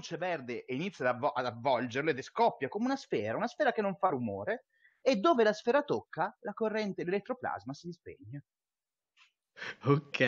luce verde e inizia ad, avvo- ad avvolgerlo ed è scoppia come una sfera, una sfera che non fa rumore e dove la sfera tocca la corrente dell'elettroplasma si spegne. Ok,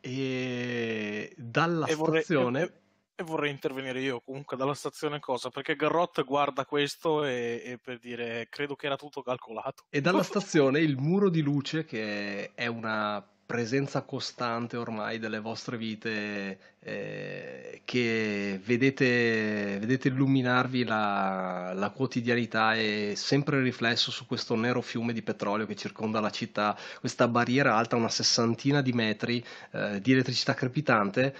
e dalla e vorrei, stazione... E, vorrei intervenire io comunque dalla stazione cosa? Perché Garrot guarda questo e, e, per dire credo che era tutto calcolato. E dalla stazione il muro di luce che è una presenza costante ormai delle vostre vite eh, che vedete, vedete illuminarvi la, la, quotidianità e sempre riflesso su questo nero fiume di petrolio che circonda la città, questa barriera alta, una sessantina di metri eh, di elettricità crepitante,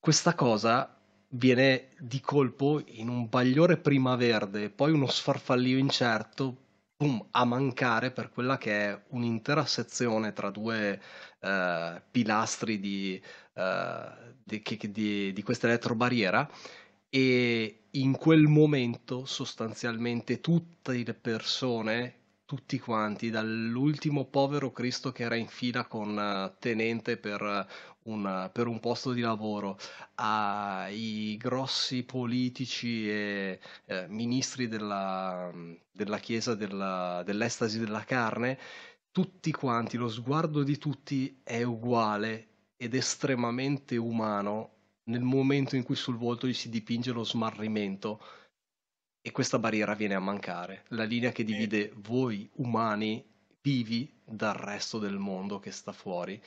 questa cosa viene di colpo in un bagliore primaverde, poi uno sfarfallio incerto, boom, a mancare per quella che è un'intera sezione tra due eh, pilastri di, uh, di, di, di questa elettrobarriera e in quel momento sostanzialmente tutte le persone tutti quanti, dall'ultimo povero Cristo che era in fila con eh, tenente per un, per un posto di lavoro, ai grossi politici e eh, ministri della, della Chiesa della, dell'estasi della carne, tutti quanti, lo sguardo di tutti è uguale ed estremamente umano nel momento in cui sul volto gli si dipinge lo smarrimento e questa barriera viene a mancare, la linea che divide eh. voi umani vivi dal resto del mondo che sta fuori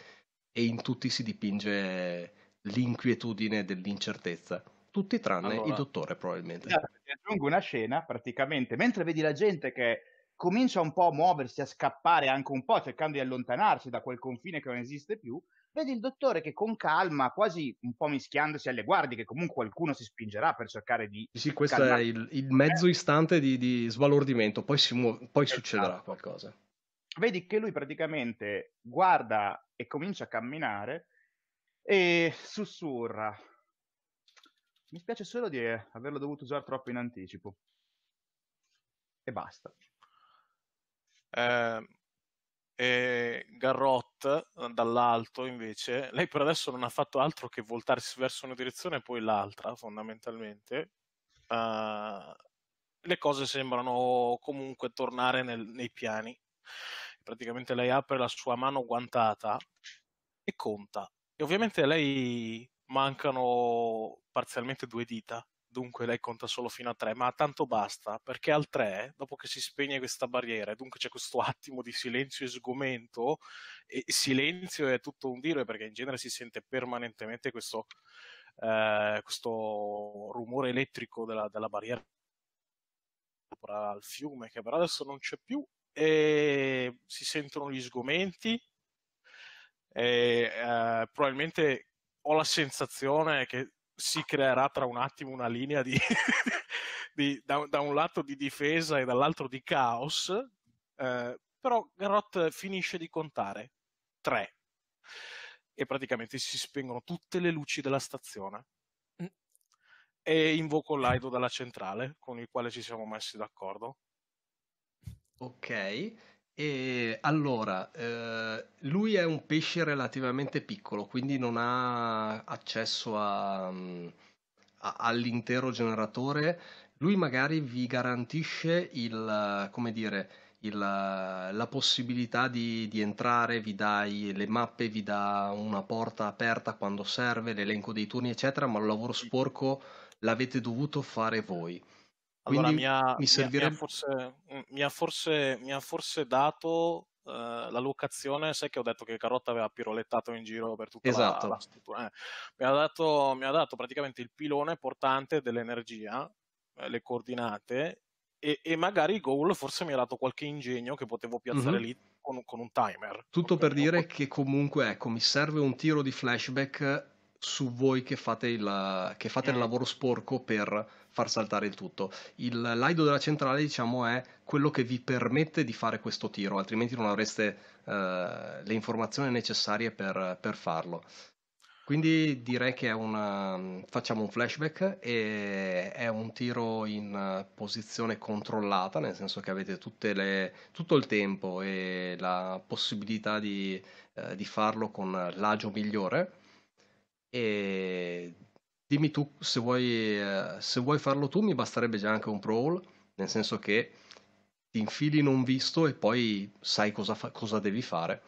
e in tutti si dipinge l'inquietudine dell'incertezza, tutti tranne allora, il dottore probabilmente. Esatto, aggiungo una scena, praticamente, mentre vedi la gente che comincia un po' a muoversi, a scappare anche un po', cercando di allontanarsi da quel confine che non esiste più, vedi il dottore che con calma, quasi un po' mischiandosi alle guardie, che comunque qualcuno si spingerà per cercare di... Sì, questo calmare. è il, il, mezzo istante di, di sbalordimento, poi, muove, poi esatto. succederà qualcosa. Vedi che lui praticamente guarda e comincia a camminare e sussurra. Mi spiace solo di averlo dovuto usare troppo in anticipo. E basta eh, e Garrot eh, dall'alto invece, lei per adesso non ha fatto altro che voltarsi verso una direzione e poi l'altra fondamentalmente. Uh, le cose sembrano comunque tornare nel, nei piani. Praticamente lei apre la sua mano guantata e conta. E ovviamente a lei mancano parzialmente due dita dunque lei conta solo fino a 3, ma tanto basta, perché al 3, dopo che si spegne questa barriera, e dunque c'è questo attimo di silenzio e sgomento, e silenzio è tutto un dire, perché in genere si sente permanentemente questo, eh, questo rumore elettrico della, della barriera al fiume, che però adesso non c'è più, e si sentono gli sgomenti, e, eh, probabilmente ho la sensazione che si creerà tra un attimo una linea di, di, da, da, un lato di difesa e dall'altro di caos, eh, però Garrot finisce di contare tre e praticamente si spengono tutte le luci della stazione. Mm. E invoco Laido dalla centrale con il quale ci siamo messi d'accordo. Ok, e allora, eh, lui è un pesce relativamente piccolo, quindi non ha accesso a, a, all'intero generatore. Lui magari vi garantisce il, come dire, il, la possibilità di, di, entrare, vi dà le mappe, vi dà una porta aperta quando serve, l'elenco dei turni, eccetera, ma il lavoro sporco l'avete dovuto fare voi. Allora mi ha, mi, servirebbe... mi, ha forse, mm, mi, ha, forse, mi ha forse dato eh, la locazione, sai che ho detto che Carotta aveva pirolettato in giro per tutta esatto. la, la struttura. Eh, mi, ha dato, mi ha dato praticamente il pilone portante dell'energia, eh, le coordinate e, e, magari il goal forse mi ha dato qualche ingegno che potevo piazzare mm-hmm. lì con, con, un timer. Tutto per dire che comunque, ecco, mi serve un tiro di flashback su voi che fate il, che fate mm. il lavoro sporco per far saltare il tutto. Il laido della centrale, diciamo, è quello che vi permette di fare questo tiro, altrimenti non avreste eh, le informazioni necessarie per, per, farlo. Quindi direi che è una, facciamo un flashback e è un tiro in posizione controllata, nel senso che avete tutte le, tutto il tempo e la possibilità di, eh, di farlo con l'agio migliore e Dimmi tu se vuoi, ehm, se vuoi farlo tu mi basterebbe già anche un Prowl, nel senso che ti infili in un visto e poi sai cosa, fa- cosa devi fare.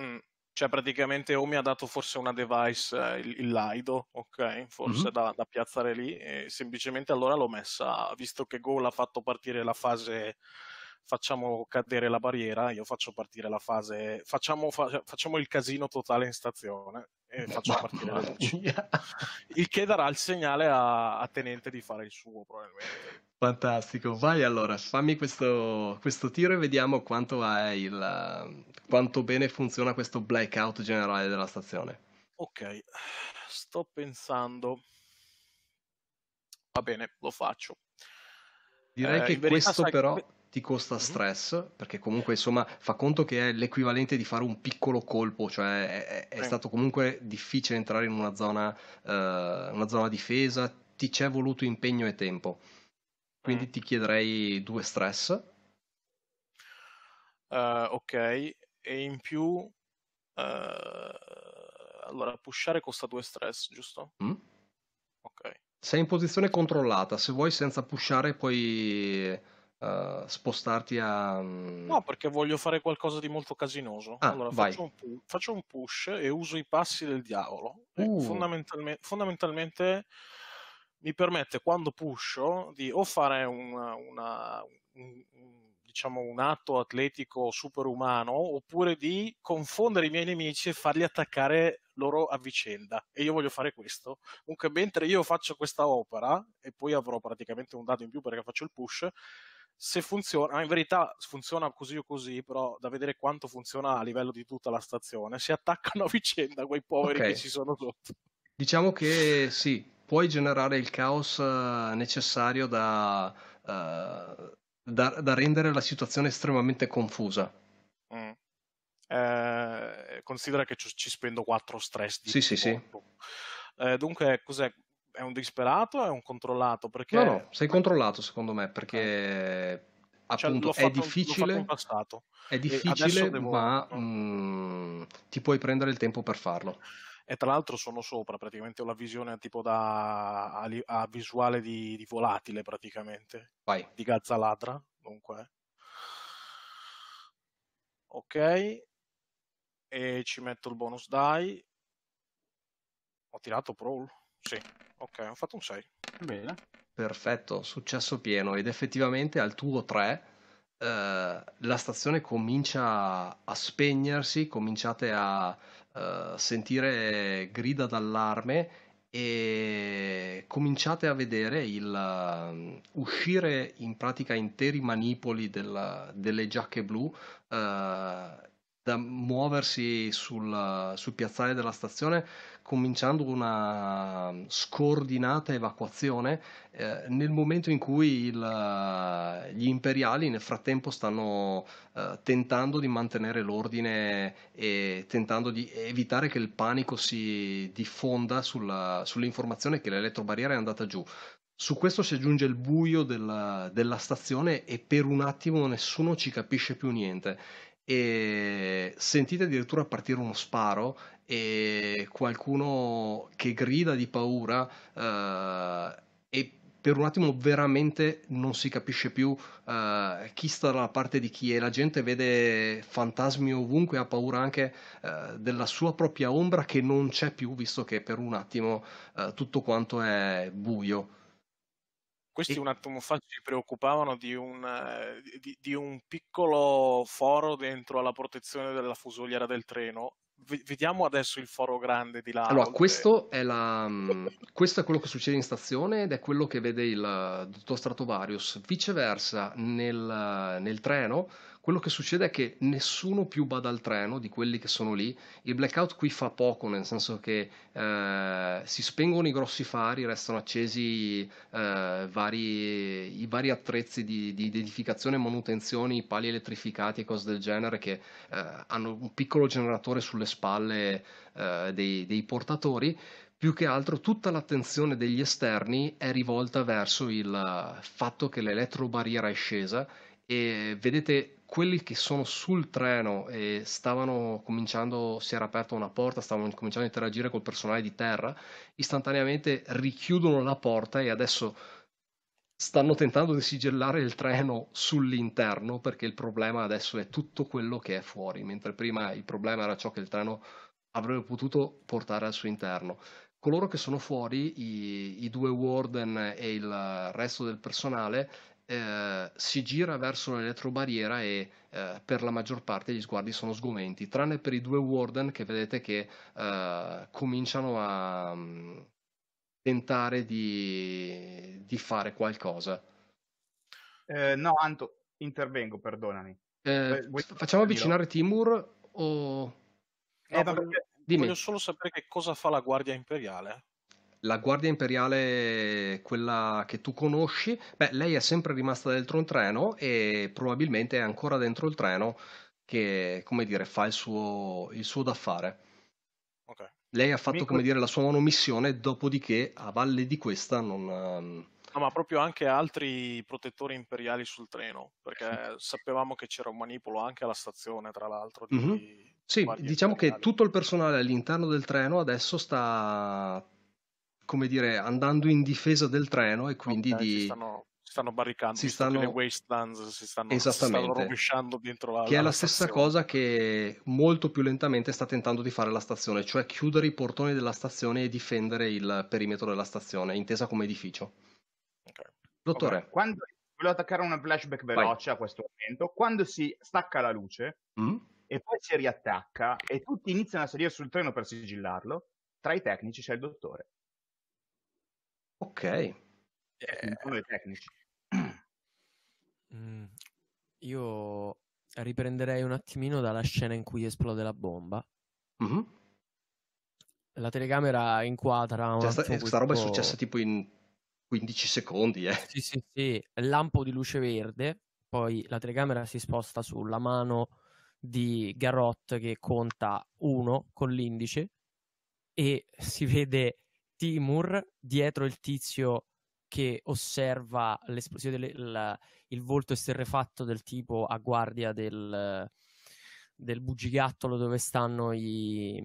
Mm. Cioè, praticamente o mi ha dato forse una device, eh, il, il Lido, ok, forse mm-hmm. da, da, piazzare lì, e semplicemente allora l'ho messa, visto che Go l'ha fatto partire la fase facciamo cadere la barriera, io faccio partire la fase, facciamo, fa, facciamo il casino totale in stazione, e faccio partire la luce. Il che darà il segnale a, a Tenente di fare il suo, probabilmente. Fantastico, vai allora, fammi questo, questo tiro e vediamo quanto, è il, quanto bene funziona questo blackout generale della stazione. Ok, sto pensando. Va bene, lo faccio. Direi eh, che questo verità, però... Che ti costa mhm. stress, perché comunque insomma fa conto che è l'equivalente di fare un piccolo colpo, cioè è, è stato comunque difficile entrare in una zona, eh, una zona difesa, ti c'è voluto impegno e tempo. Quindi mm. ti chiederei due stress. Uh, ok, e in più... Uh, allora, pushare costa due stress, giusto? Mm? Ok. Sei in posizione controllata, se vuoi senza pushare puoi eh, spostarti a... Mm, no, perché voglio fare qualcosa di molto casinoso. Ah, allora, faccio un, pu- faccio un, push e uso i passi del diavolo. Uh. Fondamentalme- fondamentalmente mi permette, quando pusho, di o fare una, una, un, diciamo, un atto atletico superumano, oppure di confondere i miei nemici e farli attaccare loro a vicenda. E io voglio fare questo. comunque mentre io faccio questa opera, e poi avrò praticamente un dato in più perché faccio il push, se funziona, in verità funziona così o così, però da vedere quanto funziona a livello di tutta la stazione, si attaccano a vicenda quei poveri okay. che ci sono sotto. Diciamo che sì, puoi generare il caos eh, necessario da, uh, da, da rendere la situazione estremamente confusa. Mm. Eh, considera che ci, spendo 4 stress di Sì, sì, sì. Eh, dunque, cos'è? è un disperato o è un controllato? Perché... No, no, sei controllato secondo me perché eh. cioè, appunto cioè, è, difficile, un, è difficile, devo... ma mh, mm, ti puoi prendere il tempo per farlo. E tra l'altro sono sopra, praticamente ho la visione tipo da a, a visuale di, di, volatile praticamente, Vai. di ladra, dunque. Ok, e ci metto il bonus die. Ho tirato Prowl, sì. Ok, ho fatto un 6. Bene. Perfetto, successo pieno. Ed effettivamente al tuo 3 eh, la stazione comincia a spegnersi, cominciate a eh, sentire grida d'allarme e cominciate a vedere il uh, uscire in pratica interi manipoli della, delle giacche blu uh, da muoversi sul, sul piazzale della stazione cominciando una scordinata evacuazione eh, nel momento in cui il, eh, gli imperiali nel frattempo stanno eh, tentando di mantenere l'ordine e tentando di evitare che il panico si diffonda sulla, sull'informazione che l'elettrobarriera è andata giù. Su questo si aggiunge il buio della, della stazione e per un attimo nessuno ci capisce più niente e sentite addirittura partire uno sparo e qualcuno che grida di paura eh, e per un attimo veramente non si capisce più eh, chi sta dalla parte di chi e la gente vede fantasmi ovunque ha paura anche eh, della sua propria ombra che non c'è più visto che per un attimo eh, tutto quanto è buio. Questi un attimo fa si preoccupavano di un, eh, di, di un piccolo foro dentro alla protezione della fusoliera del treno vediamo adesso il foro grande di là. Allora, questo è, la, mm, questo è, quello che succede in stazione ed è quello che vede il eh, dottor Stratovarius. Viceversa, nel, eh, nel treno quello che succede è che nessuno più bada al treno di quelli che sono lì. Il blackout qui fa poco, nel senso che eh, si spengono i grossi fari, restano accesi eh, vari, i vari attrezzi di, di identificazione e manutenzione, i pali elettrificati e cose del genere che eh, hanno un piccolo generatore sulle spalle eh, dei, dei portatori più che altro tutta l'attenzione degli esterni è rivolta verso il eh, fatto che l'elettrobariera è scesa e vedete quelli che sono sul treno e stavano cominciando, si era aperta una porta, stavano cominciando a interagire col personale di terra, istantaneamente richiudono la porta e adesso stanno tentando di sigillare il treno sull'interno perché il problema adesso è tutto quello che è fuori, mentre prima il problema era ciò che il treno avrebbe potuto portare al suo interno. Coloro che sono fuori, i, i due warden e il resto del personale, eh, si gira verso l'elettrobarriera e eh, per la maggior parte gli sguardi sono sgomenti, tranne per i due Warden che vedete che eh, cominciano a um, tentare di, di, fare qualcosa. Eh, no, Anto, intervengo, perdonami. Eh, vuoi... facciamo avvicinare Timur o... No, Dimmi. Voglio solo sapere che cosa fa la Guardia Imperiale la guardia imperiale, quella che tu conosci, beh, lei è sempre rimasta dentro un treno e probabilmente è ancora dentro il treno che, come dire, fa il suo, il suo da fare. Okay. Lei ha fatto, Mi... come dire, la sua monomissione, dopodiché a valle di questa non... Ehm, no, ma proprio anche altri protettori imperiali sul treno, perché sapevamo che c'era un manipolo anche alla stazione, tra l'altro. Di... Mm-hmm. Sì, diciamo imperiali. che tutto il personale all'interno del treno adesso sta come dire, andando in difesa del treno e quindi okay, di... Si stanno, si stanno barricando, si stanno... le wastelands, si stanno, si stanno rovesciando dentro la Che è la, la stessa cosa che molto più lentamente sta tentando di fare la stazione, cioè chiudere i portoni della stazione e difendere il perimetro della stazione, intesa come edificio. Okay. Dottore. Okay. Quando... Volevo attaccare una flashback veloce Vai. a questo momento. Quando si stacca la luce mm? e poi si riattacca e tutti iniziano a salire sul treno per sigillarlo, tra i tecnici c'è il dottore Ok. Eh, tecnici. Mm, io riprenderei un attimino dalla scena in cui esplode la bomba. Mm-hmm. La telecamera inquadra. Cioè, sta, questa roba è successa tipo in 15 secondi. Eh. Sì, sì, sì. Lampo di luce verde, poi la telecamera si sposta sulla mano di Garrot che conta 1 con l'indice e si vede Timur dietro il tizio che osserva l'esplosione, delle, la, il volto esterrefatto del tipo a guardia del, del bugigattolo dove stanno i,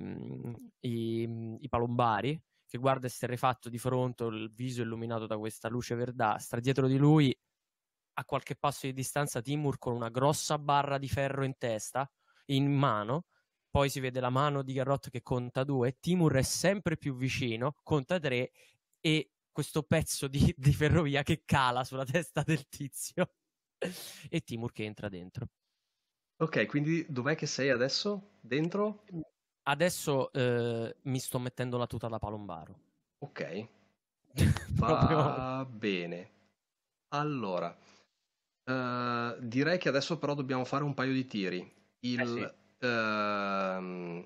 i, i palombari, che guarda esterrefatto di fronte, il viso illuminato da questa luce verdastra. Dietro di lui, a qualche passo di distanza, Timur con una grossa barra di ferro in testa, in mano, poi si vede la mano di Garrot che conta 2, Timur è sempre più vicino, conta 3 e questo pezzo di, di ferrovia che cala sulla testa del tizio e Timur che entra dentro. Ok, quindi dov'è che sei adesso? Dentro? Adesso eh, mi sto mettendo la tuta da palombaro. Ok, va bene. Allora, uh, direi che adesso però dobbiamo fare un paio di tiri. Il... Eh sì ehm,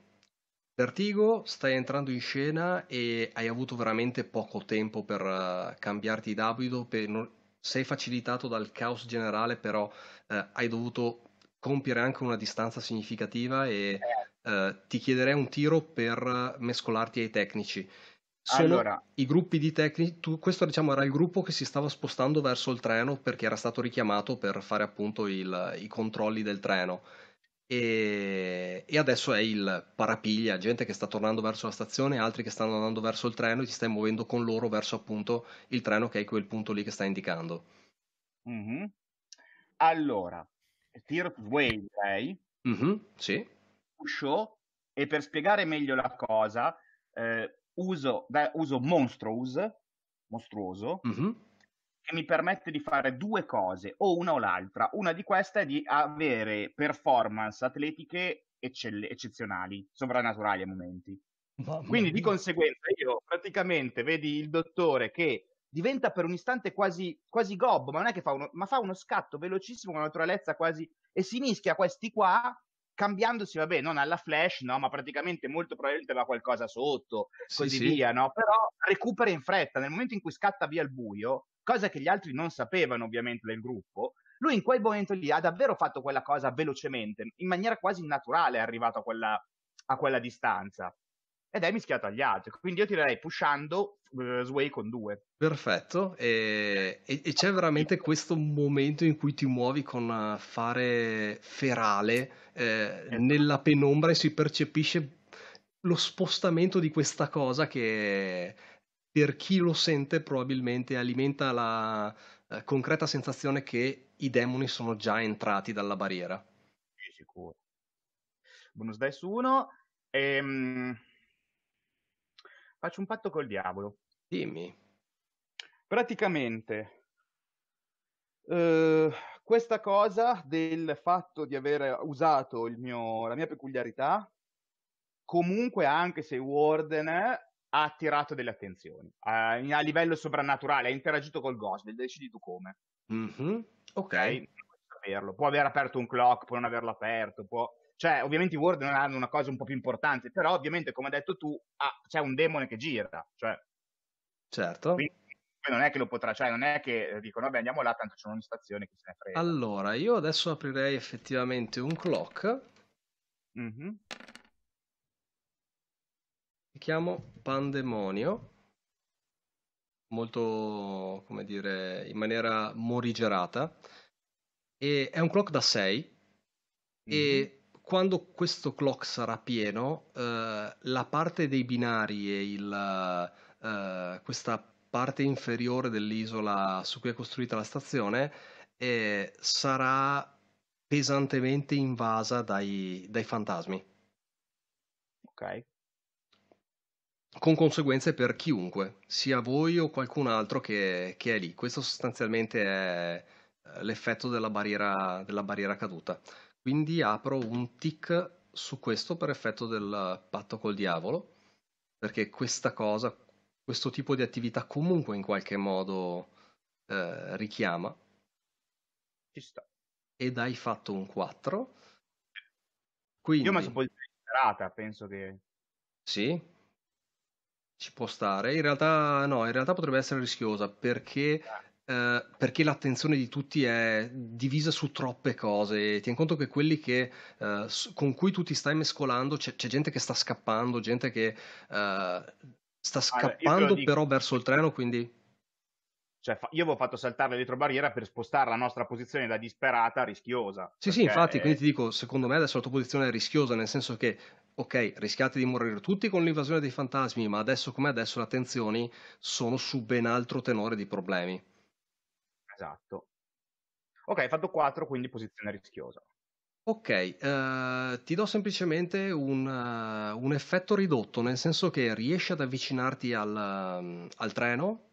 Vertigo, stai entrando in scena e hai avuto veramente poco tempo per uh, cambiarti d'abito, per non... sei facilitato dal caos generale, però uh, hai dovuto compiere anche una distanza significativa e uh, ti chiederei un tiro per mescolarti ai tecnici. Sono allora, i gruppi di tecnici, tu, questo diciamo era il gruppo che si stava spostando verso il treno perché era stato richiamato per fare appunto il, i controlli del treno e, e, adesso è il parapiglia, gente che sta tornando verso la stazione, altri che stanno andando verso il treno e ti stai muovendo con loro verso appunto il treno che è quel punto lì che sta indicando. Mm-hmm. Allora, Third Wave, direi. Mm-hmm, sì. Show, e per spiegare meglio la cosa, eh, uso, beh, uso Monstrous, mostruoso, mm-hmm che mi permette di fare due cose, o una o l'altra. Una di queste è di avere performance atletiche eccell- eccezionali, sovrannaturali a momenti. Quindi di conseguenza io praticamente vedi il dottore che diventa per un istante quasi, quasi gobbo, ma non è che fa uno, ma fa uno scatto velocissimo con una naturalezza quasi e si mischia questi qua cambiandosi, vabbè, non alla flash, no, ma praticamente molto probabilmente va qualcosa sotto, sì, così sì. via, no? Però recupera in fretta, nel momento in cui scatta via il buio, cosa che gli altri non sapevano ovviamente del gruppo, lui in quel momento lì ha davvero fatto quella cosa velocemente, in maniera quasi naturale è arrivato a quella, a quella distanza ed è mischiato agli altri. Quindi io tirerei pushando uh, Sway con due. Perfetto, e, e, e, c'è veramente questo momento in cui ti muovi con eh, fare ferale eh, esatto. nella penombra e si percepisce lo spostamento di questa cosa che per chi lo sente probabilmente alimenta la eh, concreta sensazione che i demoni sono già entrati dalla barriera. Sì, sicuro. Bonus dice 1. Ehm... Faccio un patto col diavolo. Dimmi. Praticamente, eh, questa cosa del fatto di aver usato mio, la mia peculiarità, comunque anche se Warden ha attirato delle attenzioni a, eh, a livello soprannaturale, ha interagito col Gosdell, decidi tu come. Mm-hmm. Ok. okay cioè, Può aver aperto un clock, può non averlo aperto, può... Cioè, ovviamente i Word non hanno una cosa un po' più importante, però ovviamente, come hai detto tu, ah, c'è un demone che gira, cioè... Certo. Quindi non è che lo potrà, cioè non è che dicono vabbè andiamo là, tanto c'è un'istazione che se ne frega. Allora, io adesso aprirei effettivamente un clock. Mm-hmm. Mi chiamo Pandemonio, molto, come dire, in maniera morigerata. E è un clock da 6 e mm-hmm. quando questo clock sarà pieno, eh, la parte dei binari e il, eh, questa parte inferiore dell'isola su cui è costruita la stazione eh, sarà pesantemente invasa dai, dai fantasmi. Ok con conseguenze per chiunque, sia voi o qualcun altro che, che è lì. Questo sostanzialmente è eh, l'effetto della barriera, della barriera caduta. Quindi apro un tick su questo per effetto del patto col diavolo, perché questa cosa, questo tipo di attività comunque in qualche modo eh, richiama. Ci sta. Ed hai fatto un 4. Quindi... Io mi sono un po' disperata, penso che... Sì? Ci può stare, in realtà no, in realtà potrebbe essere rischiosa perché eh, perché l'attenzione di tutti è divisa su troppe cose. Tieni conto che quelli che, eh, con cui tu ti stai mescolando, c'è, c'è gente che sta scappando, gente che eh, sta scappando allora, però verso il treno, quindi cioè, fa- io avevo fatto saltare la retrobarriera per spostare la nostra posizione da disperata a rischiosa. Sì, sì, infatti, è... quindi ti dico, secondo me adesso la tua posizione è rischiosa, nel senso che, ok, rischiate di morire tutti con l'invasione dei fantasmi, ma adesso come adesso le attenzioni sono su ben altro tenore di problemi. Esatto. Ok, hai fatto 4, quindi posizione rischiosa. Ok, uh, ti do semplicemente un, uh, un, effetto ridotto, nel senso che riesci ad avvicinarti al, um, al treno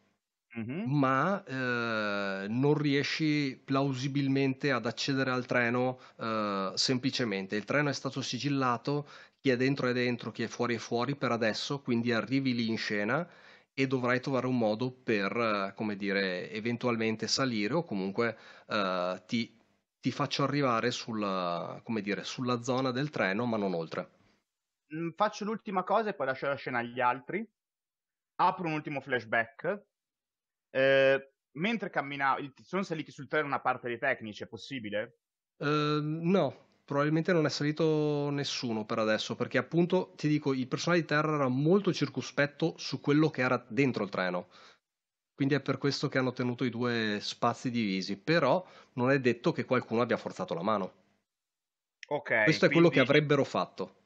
Mh-mh. ma eh, non riesci plausibilmente ad accedere al treno eh, semplicemente. Il treno è stato sigillato, chi è dentro è dentro, chi è fuori è fuori per adesso, quindi arrivi lì in scena e dovrai trovare un modo per, come dire, eventualmente salire o comunque ehm, ti, ti, faccio arrivare sulla, come dire, sulla zona del treno, ma non oltre. Faccio l'ultima cosa e poi lascio la scena agli altri. Apro un ultimo flashback eh, mentre camminavo, sono saliti sul treno una parte dei tecnici, è possibile? Uh, no, probabilmente non è salito nessuno per adesso, perché appunto ti dico, il personale di terra era molto circospetto su quello che era dentro il treno. Quindi è per questo che hanno tenuto i due spazi divisi, però non è detto che qualcuno abbia forzato la mano. Ok. Questo è quello che avrebbero fatto.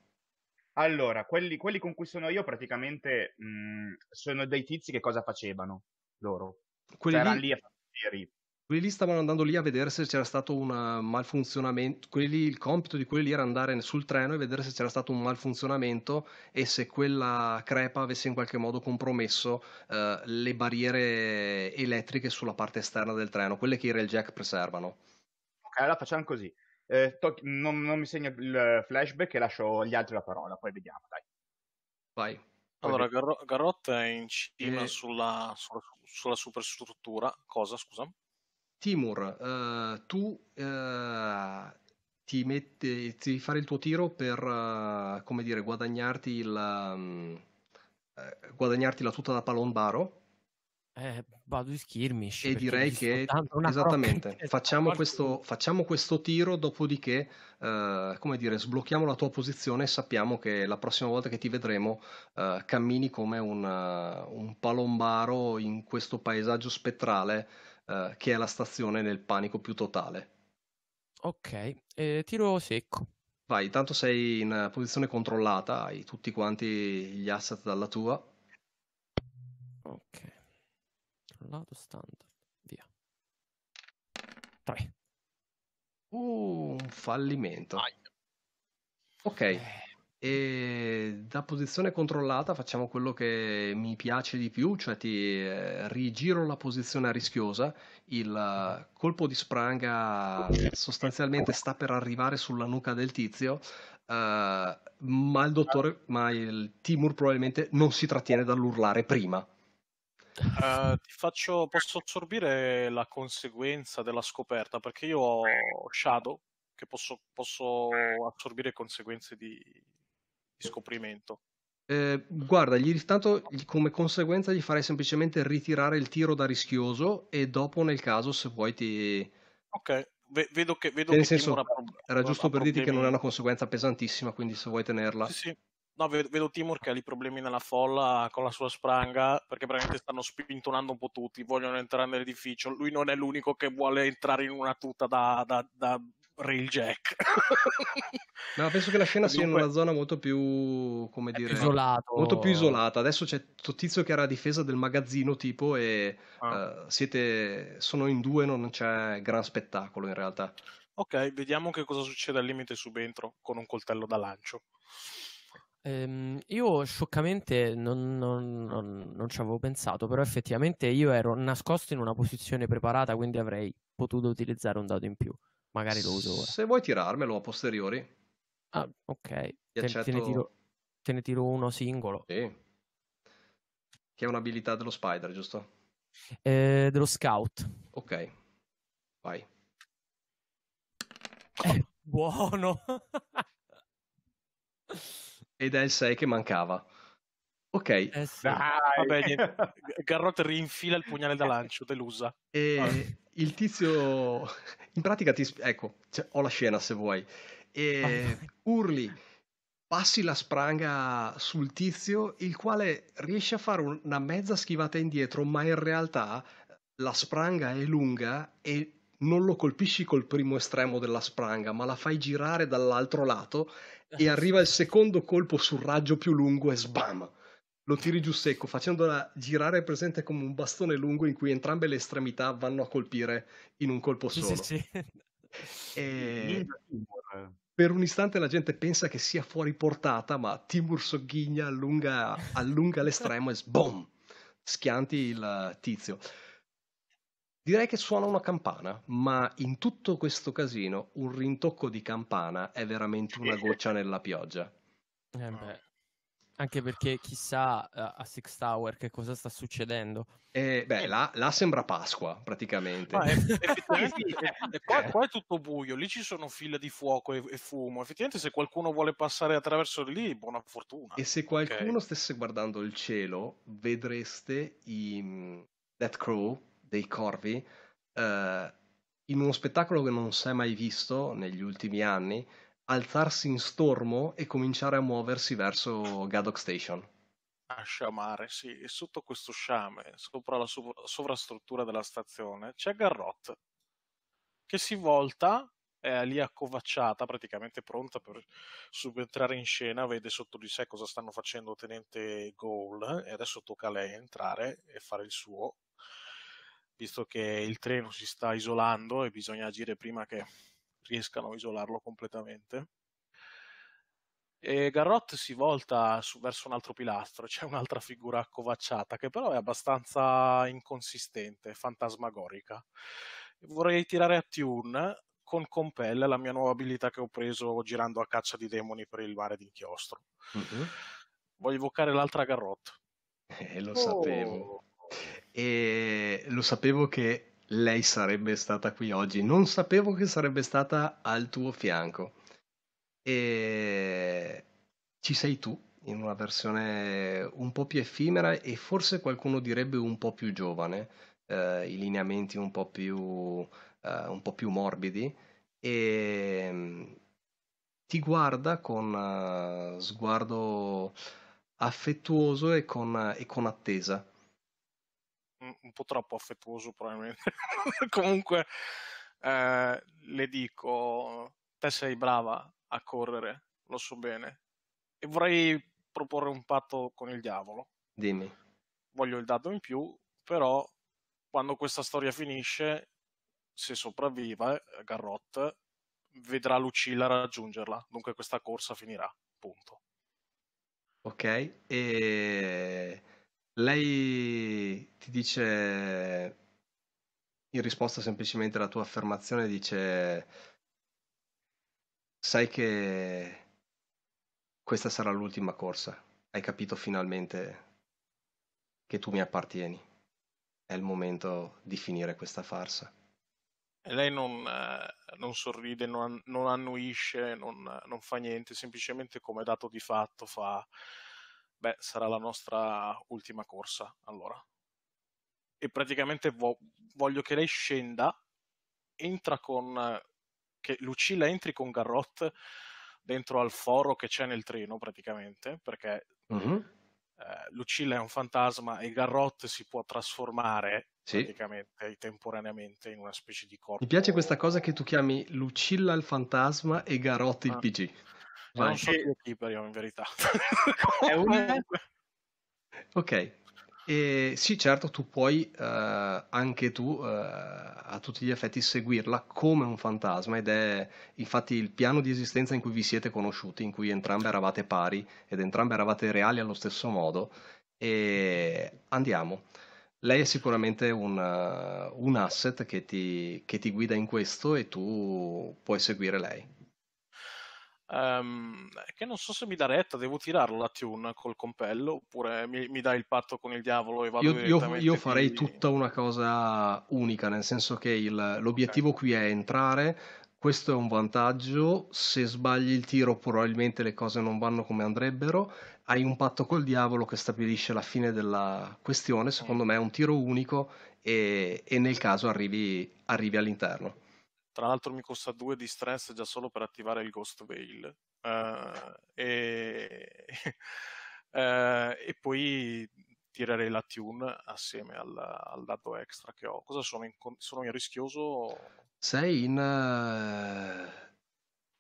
Allora, quelli, quelli, con cui sono io praticamente mh, mm, sono dei tizi che cosa facevano? loro. Quelli cioè, lì... lì a fare quelli lì stavano andando lì a vedere se c'era stato un eh, malfunzionamento. Quelli, il compito di quelli lì era andare sul treno e vedere se c'era stato un malfunzionamento e se quella crepa avesse in qualche modo compromesso eh, le barriere elettriche sulla parte esterna del treno, quelle che i railjack preservano. Ok, allora facciamo così. Eh, to- non, non mi segno il eh, flashback e lascio agli altri la parola, poi vediamo, dai. Vai. Allora, Gar- Garrot è in cima e... sulla, sulla, sulla, superstruttura. Cosa, scusa? Timur, uh, tu uh, ti metti, ti fare il tuo tiro per, uh, come dire, guadagnarti, il, um, guadagnarti la tuta da palombaro eh, vado in skirmish. E direi che esattamente, facciamo questo, facciamo questo, tiro, dopodiché, eh, come dire, sblocchiamo la tua posizione e sappiamo che la prossima volta che ti vedremo eh, cammini come un, uh, un, palombaro in questo paesaggio spettrale uh, che è la stazione nel panico più totale. Ok, eh, tiro secco. Vai, tanto sei in posizione controllata, hai tutti quanti gli asset dalla tua. Ok lato standard. Via. 3. Uh, un fallimento. Ai. Ok. Eh. E da posizione controllata facciamo quello che mi piace di più, cioè ti eh, rigiro la posizione rischiosa, il eh, colpo di spranga sostanzialmente sta per arrivare sulla nuca del tizio, eh, ma il dottore, ma il Timur probabilmente non si trattiene dall'urlare prima Uh, ti faccio, posso assorbire la conseguenza della scoperta perché io ho Shadow che posso, posso assorbire conseguenze di, di scoprimento. Eh, guarda, gli, tanto come conseguenza gli farei semplicemente ritirare il tiro da rischioso e dopo nel caso se vuoi ti... Ok, v- vedo che... Vedo cioè, che senso, era giusto per dirti che non è una conseguenza pesantissima, quindi se vuoi tenerla. Sì, sì. No, vedo Timur che ha dei problemi nella folla con la sua spranga perché praticamente stanno spintonando un po' tutti, vogliono entrare nell'edificio. Lui non è l'unico che vuole entrare in una tuta da, da, da Jack. no, penso che la scena Dunque... sia in una zona molto più, come dire, isolato. molto più isolata. Adesso c'è questo tizio che era a difesa del magazzino tipo e ah. uh, siete, sono in due, non c'è gran spettacolo in realtà. Ok, vediamo che cosa succede al limite subentro con un coltello da lancio. Ehm, io scioccamente non, non- non- non ci avevo pensato, però effettivamente io ero nascosto in una posizione preparata, quindi avrei potuto utilizzare un dado in più. Magari lo uso ora. Se vuoi tirarmelo a posteriori, Ah, ok. Te, ti te ne tiro, te ne tiro uno singolo. Sì. Che è un'abilità dello spider, giusto? Eh, dello scout. Ok, vai. Eh, buono. ed è il 6 che mancava. Ok, eh sì. Vabbè, Garrot rinfila il pugnale da lancio, delusa. E Vabbè. il tizio, in pratica, ti... ecco, cioè, ho la scena se vuoi. E urli, passi la spranga sul tizio, il quale riesce a fare una mezza schivata indietro, ma in realtà la spranga è lunga e non lo colpisci col primo estremo della spranga, ma la fai girare dall'altro lato e arriva il secondo colpo sul raggio più lungo e sbam! Lo tiri giù secco, facendola girare presente come un bastone lungo in cui entrambe le estremità vanno a colpire in un colpo solo. Sì, sì, sì. E... Per un istante la gente pensa che sia fuori portata, ma Timur sogghigna, allunga, allunga l'estremo e sbom! Schianti il tizio. Direi che suona una campana, ma in tutto questo casino un rintocco di campana è veramente una goccia nella pioggia. Eh beh. Anche perché chissà uh, a Six Tower che cosa sta succedendo. Eh, beh, eh. là, là, sembra Pasqua praticamente. Ah, effettivamente, qua, eh. qua, è tutto buio, lì ci sono file di fuoco e, e, fumo. Effettivamente, se qualcuno vuole passare attraverso lì, buona fortuna. E se qualcuno okay. stesse guardando il cielo, vedreste i mm, Death Crow dei corvi eh, in uno spettacolo che non si è mai visto negli ultimi anni alzarsi in stormo e cominciare a muoversi verso Gadok Station. A sciamare, sì, e sotto questo sciame, sopra la sov- sovrastruttura della stazione, c'è Garrot che si volta, è lì accovacciata, praticamente pronta per subentrare in scena, vede sotto di sé cosa stanno facendo Tenente Goal e adesso tocca a lei entrare e fare il suo visto che il treno si sta isolando e bisogna agire prima che riescano a isolarlo completamente. E Garrot si volta su, verso un altro pilastro, c'è un'altra figura accovacciata che però è abbastanza inconsistente, fantasmagorica. Vorrei tirare a Tune con Compel, la mia nuova abilità che ho preso girando a caccia di demoni per il mare d'inchiostro. Mm-hmm. Voglio evocare l'altra Garrot. Eh, lo oh. sapevo e lo sapevo che lei sarebbe stata qui oggi, non sapevo che sarebbe stata al tuo fianco. E ci sei tu in una versione un po' più effimera e forse qualcuno direbbe un po' più giovane, eh, i lineamenti un po' più, eh, un po più morbidi e mm, ti guarda con uh, sguardo affettuoso e con, uh, e con attesa un po' troppo affettuoso probabilmente, comunque eh, le dico, te sei brava a correre, lo so bene, e vorrei proporre un patto con il diavolo. Dimmi. Voglio il dado in più, però quando questa storia finisce, se sopravvive, Garrot vedrà Lucilla raggiungerla, dunque questa corsa finirà, punto. Ok, e lei ti dice, in risposta semplicemente alla tua affermazione, dice, sai che questa sarà l'ultima corsa, hai capito finalmente che tu mi appartieni, è il momento di finire questa farsa. E lei non, eh, non sorride, non, non annuisce, non, non, fa niente, semplicemente come dato di fatto fa beh, sarà la nostra ultima corsa, allora. E praticamente vo voglio che lei scenda, entra con... che Lucilla entri con Garrot dentro al foro che c'è nel treno, praticamente, perché... Mm -hmm. eh, Lucilla è un fantasma e Garrot si può trasformare sì. praticamente temporaneamente in una specie di corpo. Mi piace questa cosa che tu chiami Lucilla il fantasma e Garrot il ah. PG. Cioè, Ma non so che... più chi parliamo in verità. È una... ok. E sì, certo, tu puoi eh, anche tu eh, a tutti gli effetti seguirla come un fantasma ed è infatti il piano di esistenza in cui vi siete conosciuti, in cui entrambe eravate pari ed entrambe eravate reali allo stesso modo. E andiamo. Lei è sicuramente un, eh, un asset che ti, che ti guida in questo e tu puoi seguire lei. Um, che non so se mi dà retta, devo tirarlo la tune col compello oppure mi, mi dai il patto con il diavolo e vado io, io, io farei quindi... tutta una cosa unica, nel senso che il, l'obiettivo okay. qui è entrare, questo è un vantaggio, se sbagli il tiro probabilmente le cose non vanno come andrebbero, hai un patto col diavolo che stabilisce la fine della questione, secondo mm. me è un tiro unico e, e nel caso arrivi, arrivi all'interno tra l'altro mi costa 2 di stress già solo per attivare il Ghost Veil. Uh, e, uh, e, poi tirerei la tune assieme al, al dado extra che ho. Cosa sono in, sono in rischioso? Sei in... Uh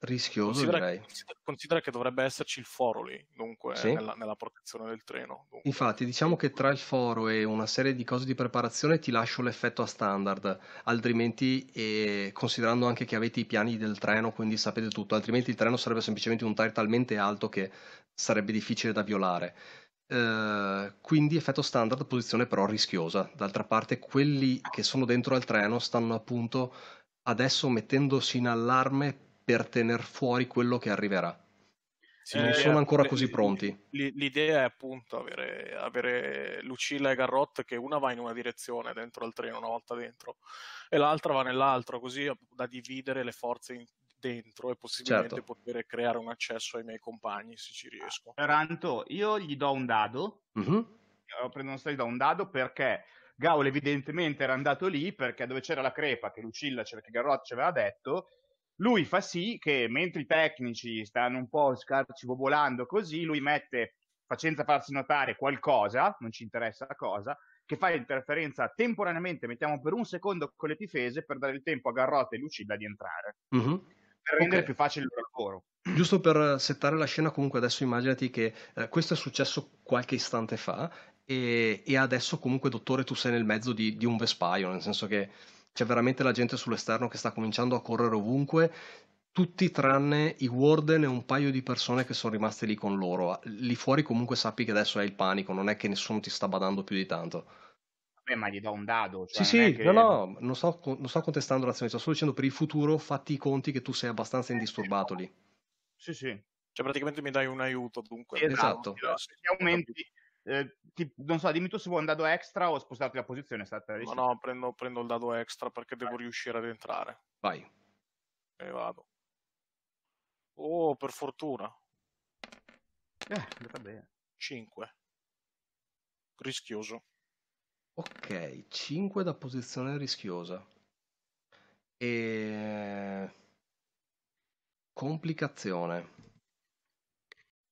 rischioso considera, direi. Considera, considera, che dovrebbe esserci il foro lì, dunque, sì. nella, nella, protezione del treno. Dunque. Infatti, diciamo che tra il foro e una serie di cose di preparazione ti lascio l'effetto a standard, altrimenti, eh, considerando anche che avete i piani del treno, quindi sapete tutto, altrimenti il treno sarebbe semplicemente un tire talmente alto che sarebbe difficile da violare. Uh, quindi effetto standard, posizione però rischiosa. D'altra parte, quelli che sono dentro al treno stanno appunto adesso mettendosi in allarme per tener fuori quello che arriverà. Sì, non eh, sono ancora così pronti. L- l'idea è appunto avere, avere, Lucilla e Garrot che una va in una direzione dentro al treno una volta dentro e l'altra va nell'altra, così da dividere le forze in- dentro e possibilmente certo. poter creare un accesso ai miei compagni se ci riesco. Ranto, io gli do un dado, uh-huh. prendo un gli do un dado perché Gaul evidentemente era andato lì perché dove c'era la crepa che Lucilla, che Garrot ci aveva detto, lui fa sì che mentre i tecnici stanno un po' scarcivobolando così, lui mette, facendo farsi notare qualcosa, non ci interessa la cosa, che fa interferenza temporaneamente, mettiamo per un secondo con le difese per dare il tempo a Garrote e Lucilla di entrare. Mm-hmm. Per rendere okay. più facile il loro lavoro. Giusto per settare la scena, comunque adesso immaginati che eh, questo è successo qualche istante fa e, e, adesso comunque, dottore, tu sei nel mezzo di, di un vespaio, nel senso che c'è veramente la gente sull'esterno che sta cominciando a correre ovunque, tutti tranne i Warden e un paio di persone che sono rimaste lì con loro. Lì fuori comunque sappi che adesso è il panico, non è che nessuno ti sta badando più di tanto. Beh, ma gli do un dado. Cioè sì, sì, che... no, no, non sto, non sto contestando l'azione, sto solo dicendo per il futuro fatti i conti che tu sei abbastanza eh, indisturbato lì. Sì, sì. Cioè praticamente mi dai un aiuto, dunque. esatto. esatto. Se aumenti, eh, ti, non so, dimmi tu se vuoi un dado extra o spostarti la posizione. No, no, prendo, prendo il dado extra perché devo riuscire ad entrare. Vai. E vado. Oh, per fortuna. Eh, va bene. 5. Rischioso. Ok, 5 da posizione rischiosa. E... Complicazione.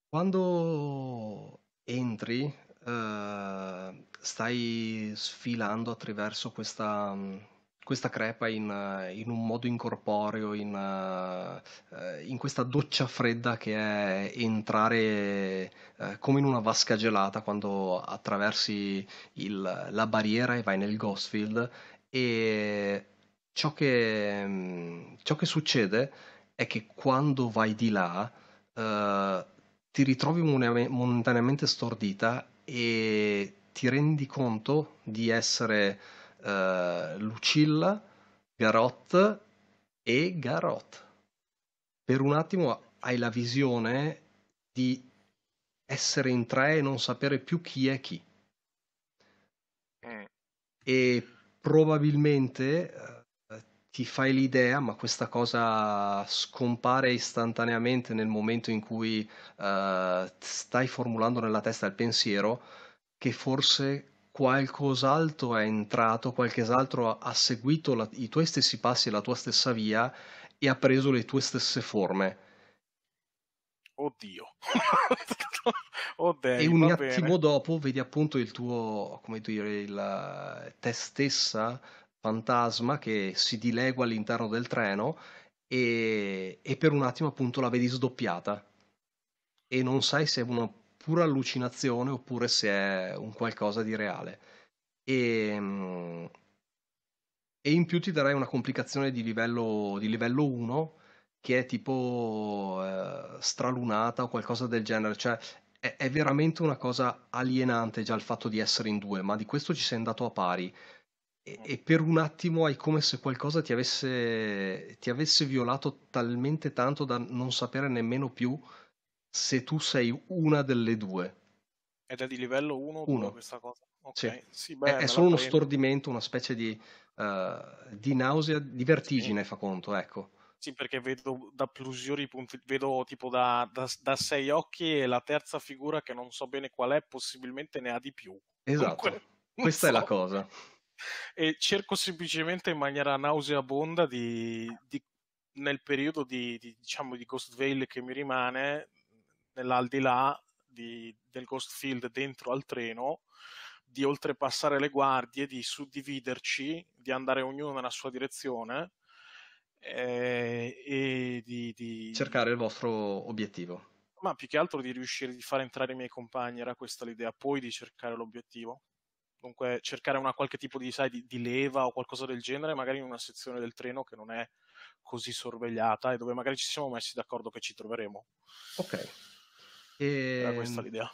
Quando entri Ehm, stai sfilando attraverso questa, mm, questa crepa in, eh, in, un modo incorporeo, in, uh, in, questa doccia fredda che è entrare uh, come in una vasca gelata quando attraversi il, la barriera e vai nel Ghostfield e ciò che, mm, ciò che succede è che quando vai di là uh, ti ritrovi momentaneamente stordita e ti rendi conto di essere uh, Lucilla, Garot e Garot. Per un attimo hai la visione di essere in tre e non sapere più chi è chi. Mm. E probabilmente eh, ti fai l'idea, ma questa cosa scompare istantaneamente nel momento in cui uh, stai formulando nella testa il pensiero che forse qualcos'altro è entrato, qualcos'altro ha seguito la, i tuoi stessi passi, la tua stessa via e ha preso le tue stesse forme. Oddio. oh, dai, e un attimo bene. dopo vedi appunto il tuo, come dire, il, te stessa fantasma che si dilegua all'interno del treno e, e per un attimo appunto la vedi sdoppiata e non sai se è una pura allucinazione oppure se è un qualcosa di reale. E, e in più ti darei una complicazione di livello, di livello 1 che è tipo eh, stralunata o qualcosa del genere, cioè è, è veramente una cosa alienante già il fatto di essere in due, ma di questo ci sei andato a pari e, e, per un attimo è come se qualcosa ti avesse, ti avesse violato talmente tanto da non sapere nemmeno più se tu sei una delle due. Ed è di livello 1 o questa cosa? Okay. Sì. Sì, beh, è, è solo uno stordimento, una specie di, uh, di nausea, di vertigine, sì. fa conto, ecco. Sì, perché vedo da plusiori punti, vedo tipo da, da, da, sei occhi e la terza figura che non so bene qual è, possibilmente ne ha di più. Esatto, Dunque, questa so. è la cosa e cerco semplicemente in maniera nauseabonda di, di nel periodo di, di, diciamo, di Ghost Veil che mi rimane, nell'aldilà di, del Ghost Field dentro al treno, di oltrepassare le guardie, di suddividerci, di andare ognuno nella sua direzione eh, e di, di, cercare il vostro obiettivo. Ma più che altro di riuscire a far entrare i miei compagni, era questa l'idea, poi di cercare l'obiettivo. Dunque cercare una qualche tipo di, sai, di, di leva o qualcosa del genere, magari in una sezione del treno che non è così sorvegliata e dove magari ci siamo messi d'accordo che ci troveremo. Ok. E... Era ehm, questa l'idea.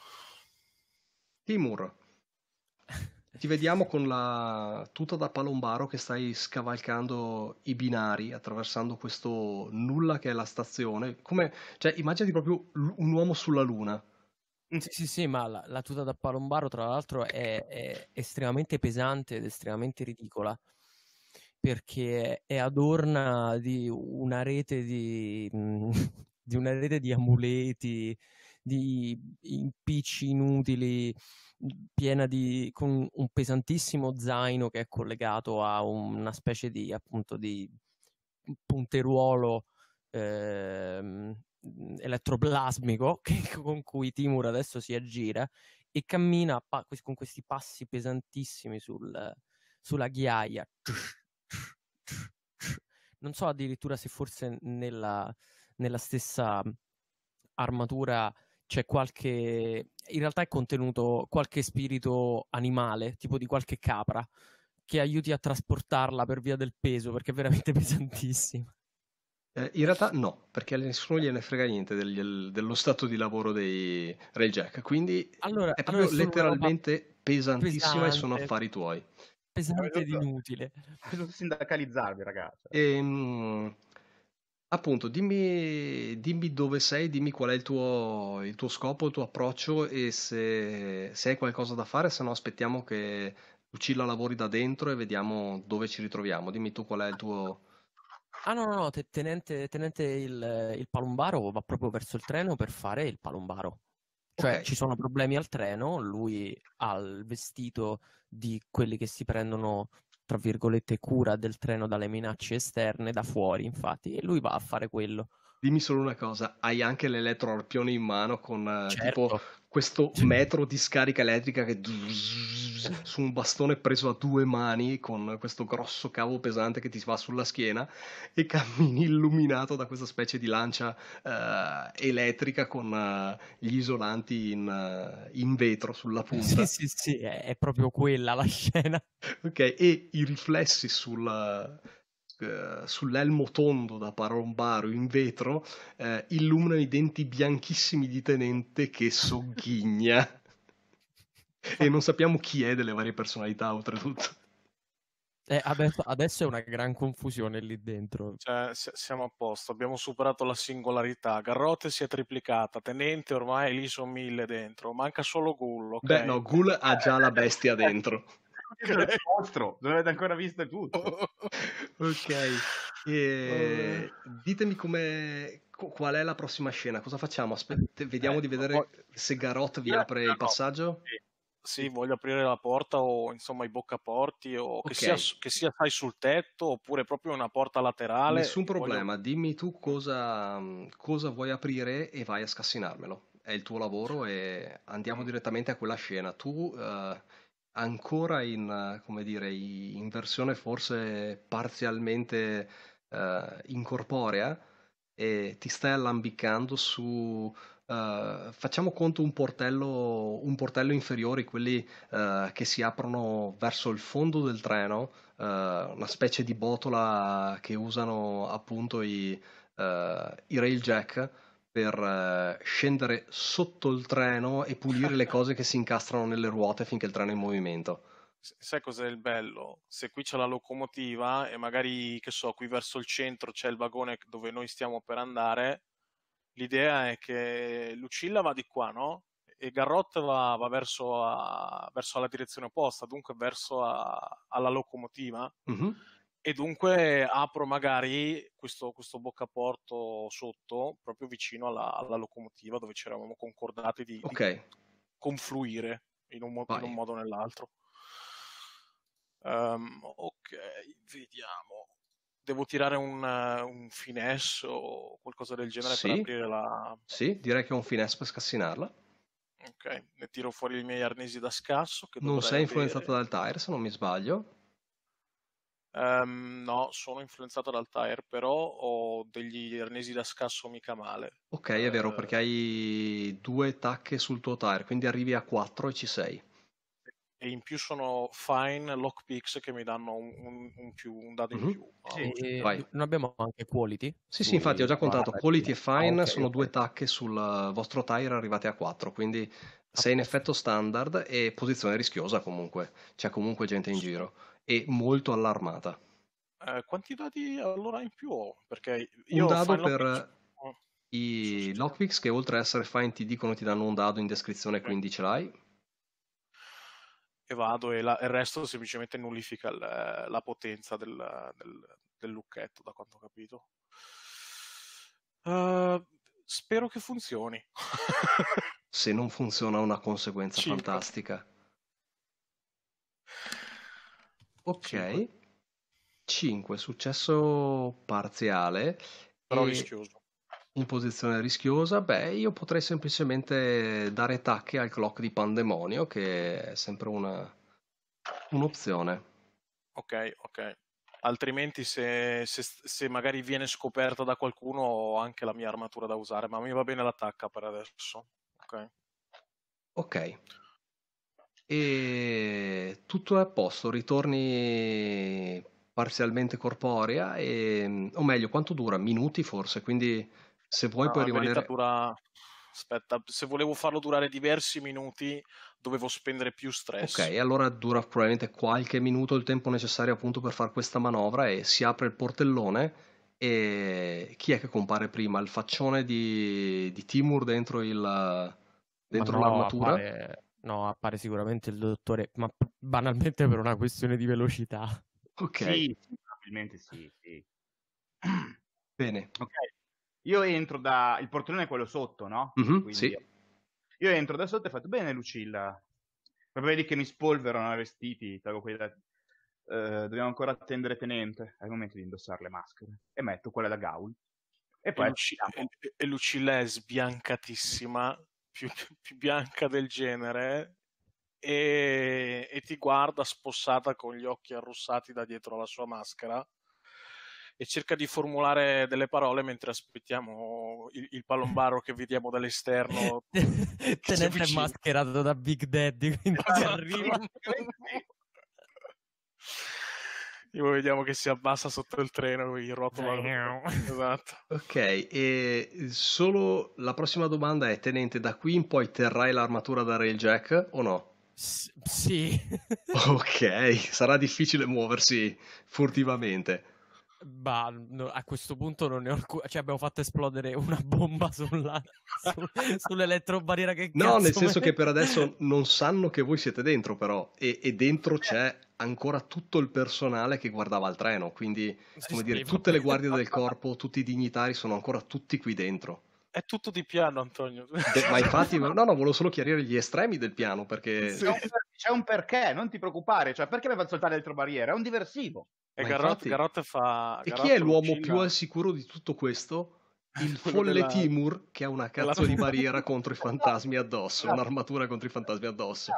Timur, ti vediamo con la tuta da palombaro che stai scavalcando i binari, attraversando questo nulla che è la stazione. Come, cioè, immaginati proprio un uomo sulla luna sì, sì, sì, ma la, la tuta da palombaro, tra l'altro, è, è, estremamente pesante ed estremamente ridicola perché è adorna di una rete di, mhmm, di, una rete di amuleti, di impicci inutili, piena di, con un pesantissimo zaino che è collegato a una specie di, appunto, di punteruolo eh, Mm, elettroplasmico che, con cui Timur adesso si aggira e cammina pa- con questi passi pesantissimi sul, sulla ghiaia. Non so addirittura se forse nella, nella stessa mm, armatura c'è qualche. In realtà è contenuto qualche spirito animale, tipo di qualche capra, che aiuti a trasportarla per via del peso, perché è veramente pesantissima. Eh, in realtà no, perché a nessuno gliene frega niente del, dello stato di lavoro dei Railjack, quindi allora, è proprio allora letteralmente pesantissima pesante. e sono affari tuoi. Pesante ed inutile. Penso sindacalizzarvi, ragazzi. E, ehm, mh, appunto, dimmi, dimmi, dove sei, dimmi qual è il tuo, il tuo scopo, il tuo approccio e se, se hai qualcosa da fare, se no aspettiamo che Lucilla lavori da dentro e vediamo dove ci ritroviamo. Dimmi tu qual è il tuo Ah no, no, no, tenente, tenente il, il palombaro va proprio verso il treno per fare il palombaro. Cioè Ok. ci sono problemi al treno, lui ha il vestito di quelli che si prendono, tra virgolette, cura del treno dalle minacce esterne da fuori, infatti, e lui va a fare quello dimmi solo una cosa, hai anche l'elettroarpione in mano con eh, certo. tipo questo metro di scarica elettrica che su un bastone preso a due mani con questo grosso cavo pesante che ti va sulla schiena e cammini illuminato da questa specie di lancia uh, elettrica con uh, gli isolanti in, uh, in, vetro sulla punta. Sì, sì, sì, è proprio quella la scena. Ok, e i riflessi sulla eh, sull'elmo tondo da parombaro in vetro eh, illuminano i denti bianchissimi di tenente che sogghigna. e non sappiamo chi è delle varie personalità, oltretutto. Eh, adesso, adesso, è una gran confusione lì dentro. Cioè, siamo a posto, abbiamo superato la singolarità. Garrote si è triplicata, Tenente ormai lì sono mille dentro, manca solo Gullo. Okay? Beh, no, Ghoul ha già la bestia dentro. okay. il vostro, non avete ancora visto tutto. ok, e... ditemi come qual è la prossima scena, cosa facciamo? Aspetta, eh, vediamo eh, di vedere poi... se Garot vi eh, apre no. il passaggio. Sì, voglio aprire la porta o insomma i boccaporti o okay. che, sia, che sia sai sul tetto oppure proprio una porta laterale. Nessun problema, voglio... dimmi tu cosa, cosa vuoi aprire e vai a scassinarmelo è il tuo lavoro e andiamo mm. direttamente a quella scena. Tu uh, ancora in, eh, dire, in versione forse parzialmente eh, incorporea e ti stai allambicando su Uh, facciamo conto un portello, un portello inferiore, quelli uh, che si aprono verso il fondo del treno, uh, una specie di botola che usano appunto i, i rail jack per eh, scendere sotto il treno e pulire le cose che si incastrano nelle ruote finché il treno è in movimento. Sai cos'è il bello? Se qui c'è la locomotiva e magari, che so, qui verso il centro c'è il vagone dove noi stiamo per andare, l'idea è che Lucilla va di qua, no? E Garrot va, va verso, a, verso, la direzione opposta, dunque verso a, alla locomotiva. Mm-hmm e dunque apro magari questo, questo boccaporto sotto, proprio vicino alla, alla locomotiva dove ci eravamo concordati di, okay. di confluire in un, in un, modo o nell'altro. Um, ok, vediamo. Devo tirare un, un finesse o qualcosa del genere sì. per aprire la... Sì, direi che è un finesse per scassinarla. Ok, ne tiro fuori i miei arnesi da scasso. non sei avere... influenzato dal tire, se non mi sbaglio. Um, no, sono influenzato dal tire, però ho degli arnesi da scasso mica male. Ok, è vero, uh, perché ehm hai due tacche sul tuo tire, quindi arrivi a 4 e ci sei. E in più sono fine lockpicks che mi danno un, un, un, più, un dado in mm-hmm. più. Sì, Non abbiamo anche quality? Sì, sì, infatti ho già contato. Quality e fine ah, okay, sono okay. due tacche sul vostro tire arrivate a 4, quindi sei in effetto standard e posizione rischiosa comunque. C'è comunque gente in sì. giro e molto allarmata. Eh, quanti dati allora in più ho? Perché io un dado per lockpicks... i lockpicks che oltre a essere fine ti dicono ti danno un dado in descrizione, quindi ce l'hai. E vado e la... il resto semplicemente nullifica l... la potenza del... Del... del, lucchetto, da quanto ho capito. Uh, spero che funzioni. Se non funziona una conseguenza Cinque. fantastica. Ok. 5, successo parziale. Però e... rischioso. In posizione rischiosa, beh, io potrei semplicemente dare tacche al clock di pandemonio, che è sempre una, un'opzione. Ok, ok. Altrimenti, se, se, se magari viene scoperta da qualcuno, ho anche la mia armatura da usare, ma mi va bene l'attacca per adesso. Ok. Ok e tutto è a posto, ritorni parzialmente corporea e, o meglio, quanto dura? Minuti forse, quindi se vuoi no, puoi rimanere... Dura... Aspetta, se volevo farlo durare diversi minuti dovevo spendere più stress. Ok, allora dura probabilmente qualche minuto il tempo necessario appunto per fare questa manovra e si apre il portellone e chi è che compare prima? Il faccione di, di Timur dentro, il... dentro no, l'armatura? Appare... No, appare sicuramente il dottore, ma banalmente per una questione di velocità. Ok. Sì, probabilmente sì, sì. Bene. Ok. Io entro da... Il portellone è quello sotto, no? Mm-hmm, Quindi... Sì. Io entro da sotto e ho fatto, bene Lucilla, proprio vedi che mi spolverano i vestiti, tolgo Uh, dobbiamo ancora attendere tenente, è il momento di indossare le maschere. E metto quella da Gaul. E poi... E, Luc- e Lucilla è sbiancatissima, più, più bianca del genere e, e, ti guarda spossata con gli occhi arrossati da dietro la sua maschera e cerca di formulare delle parole mentre aspettiamo il, il palombaro che vediamo dall'esterno. Tenente mascherato da Big Daddy, quindi esatto, arriva. Tipo, vediamo che si abbassa sotto il treno, quindi rotola. Eh. esatto. Ok, e solo la prossima domanda è, tenente, da qui in poi terrai l'armatura da Railjack o no? S- sì. ok, sarà difficile muoversi furtivamente. Bah, no, a questo punto non ne ho alcun... Cioè, abbiamo fatto esplodere una bomba sulla... su... sull'elettrobarriera che No, nel senso me... che per adesso non sanno che voi siete dentro, però. E, e dentro c'è ancora tutto il personale che guardava il treno. Quindi, si come dire, tutte le guardie del corpo, tutti i dignitari sono ancora tutti qui dentro. È tutto di piano, Antonio. De, ma infatti, no, no, volevo solo chiarire gli estremi del piano perché. Sì. C'è, un perché, non ti preoccupare. Cioè, perché aveva saltare l'elettrobarriera? È un diversivo. E Garrot, Garrot, fa... E Garrot chi è l'uomo Cina? più al sicuro di tutto questo? Il folle della... Timur che ha una cazzo della... di barriera contro i fantasmi addosso, un'armatura contro i fantasmi addosso.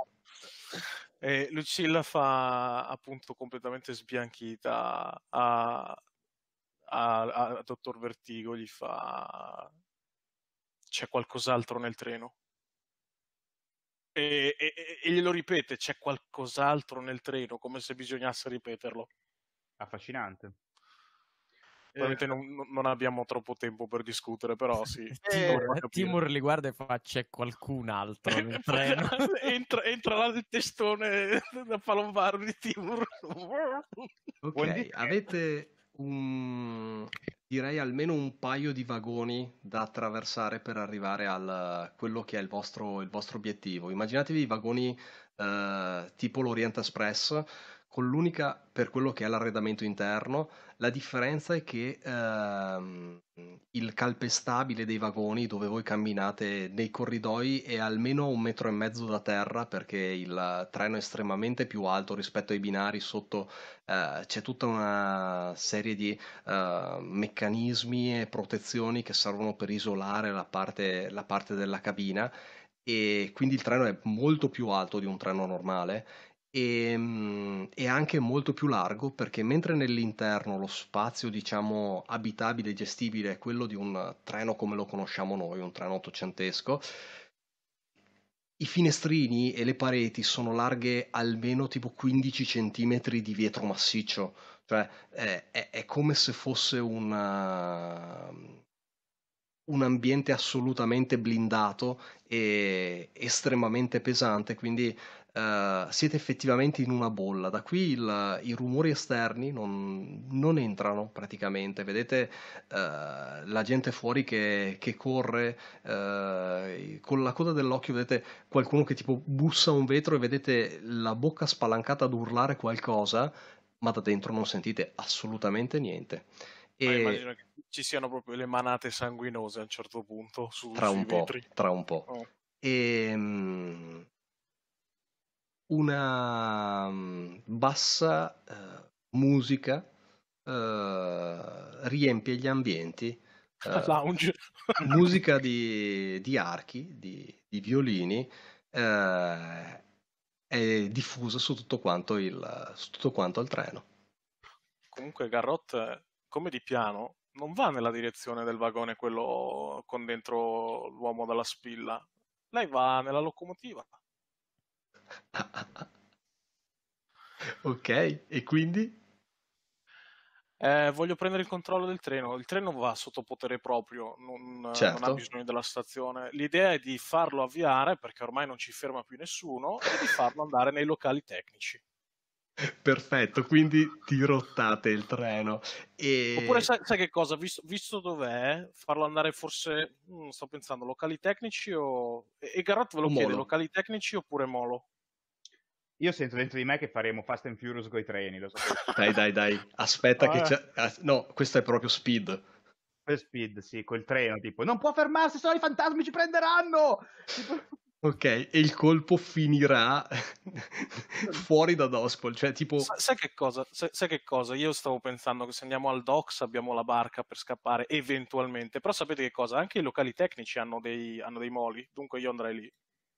E Lucilla fa appunto completamente sbianchita a, a, a Dottor Vertigo, gli fa c'è qualcos'altro nel treno. E, e, e glielo ripete, c'è qualcos'altro nel treno, come se bisognasse ripeterlo affascinante. Ovviamente eh, non, non, abbiamo troppo tempo per discutere, però sì. Eh, eh, eh, Timur li guarda e fa c'è qualcun altro entra, entra là il testone da palombaro di Timur. ok, avete un, direi almeno un paio di vagoni da attraversare per arrivare a quello che è il vostro, il vostro, obiettivo. Immaginatevi i vagoni eh, tipo l'Orient Express con l'unica, per quello che è l'arredamento interno, la differenza è che ehm, il calpestabile dei vagoni dove voi camminate nei corridoi è almeno un metro e mezzo da terra perché il treno è estremamente più alto rispetto ai binari, sotto eh, c'è tutta una serie di eh, meccanismi e protezioni che servono per isolare la parte, la parte della cabina e quindi il treno è molto più alto di un treno normale e, ehm, è anche molto più largo perché mentre nell'interno lo spazio diciamo abitabile e gestibile è quello di un treno come lo conosciamo noi, un treno ottocentesco, i finestrini e le pareti sono larghe almeno tipo 15 cm di vetro massiccio, cioè è, è, è come se fosse una, um, un ambiente assolutamente blindato e estremamente pesante, quindi eh, siete effettivamente in una bolla. Da qui il, i rumori esterni non, non entrano praticamente. Vedete uh, la gente fuori che, che corre uh, con la coda dell'occhio, vedete qualcuno che tipo bussa un vetro e vedete la bocca spalancata ad urlare qualcosa, ma da dentro non sentite assolutamente niente. E... immagino che ci siano proprio le manate sanguinose a un certo punto su, tra un po', vetri. Tra un po'. Oh. E, um una mm, bassa eh, musica eh, riempie gli ambienti. Eh, musica di, di, archi, di, di violini, eh, è diffusa su tutto quanto il, su tutto quanto il treno. Comunque Garrot, come di piano, non va nella direzione del vagone quello con dentro l'uomo dalla spilla. Lei va nella locomotiva ok, e quindi? Eh, voglio prendere il controllo del treno. Il treno va sotto potere proprio, non, certo. non, ha certo. bisogno della stazione. L'idea è di farlo avviare, perché ormai non ci ferma più nessuno, e di farlo andare nei locali tecnici. Perfetto, quindi tirottate il treno. E... Oppure sai, sai, che cosa? Visto, visto dov'è, farlo andare forse, mm, sto pensando, locali tecnici o... E Garrett ve lo Molo. chiede, locali tecnici oppure Molo? Io sento dentro di me che faremo Fast and Furious coi treni, lo so. dai, dai, dai, aspetta ah. che c'è... No, questo è proprio Speed. Speed, sì, col treno, tipo, non può fermarsi, sennò i fantasmi ci prenderanno! ok, e il colpo finirà fuori da Dospol, cioè tipo... Sa, sai, che cosa, sai, sai che cosa? Io stavo pensando che se andiamo al docks abbiamo la barca per scappare, eventualmente, però sapete che cosa? Anche i locali tecnici hanno dei, hanno dei moli, dunque io andrei lì.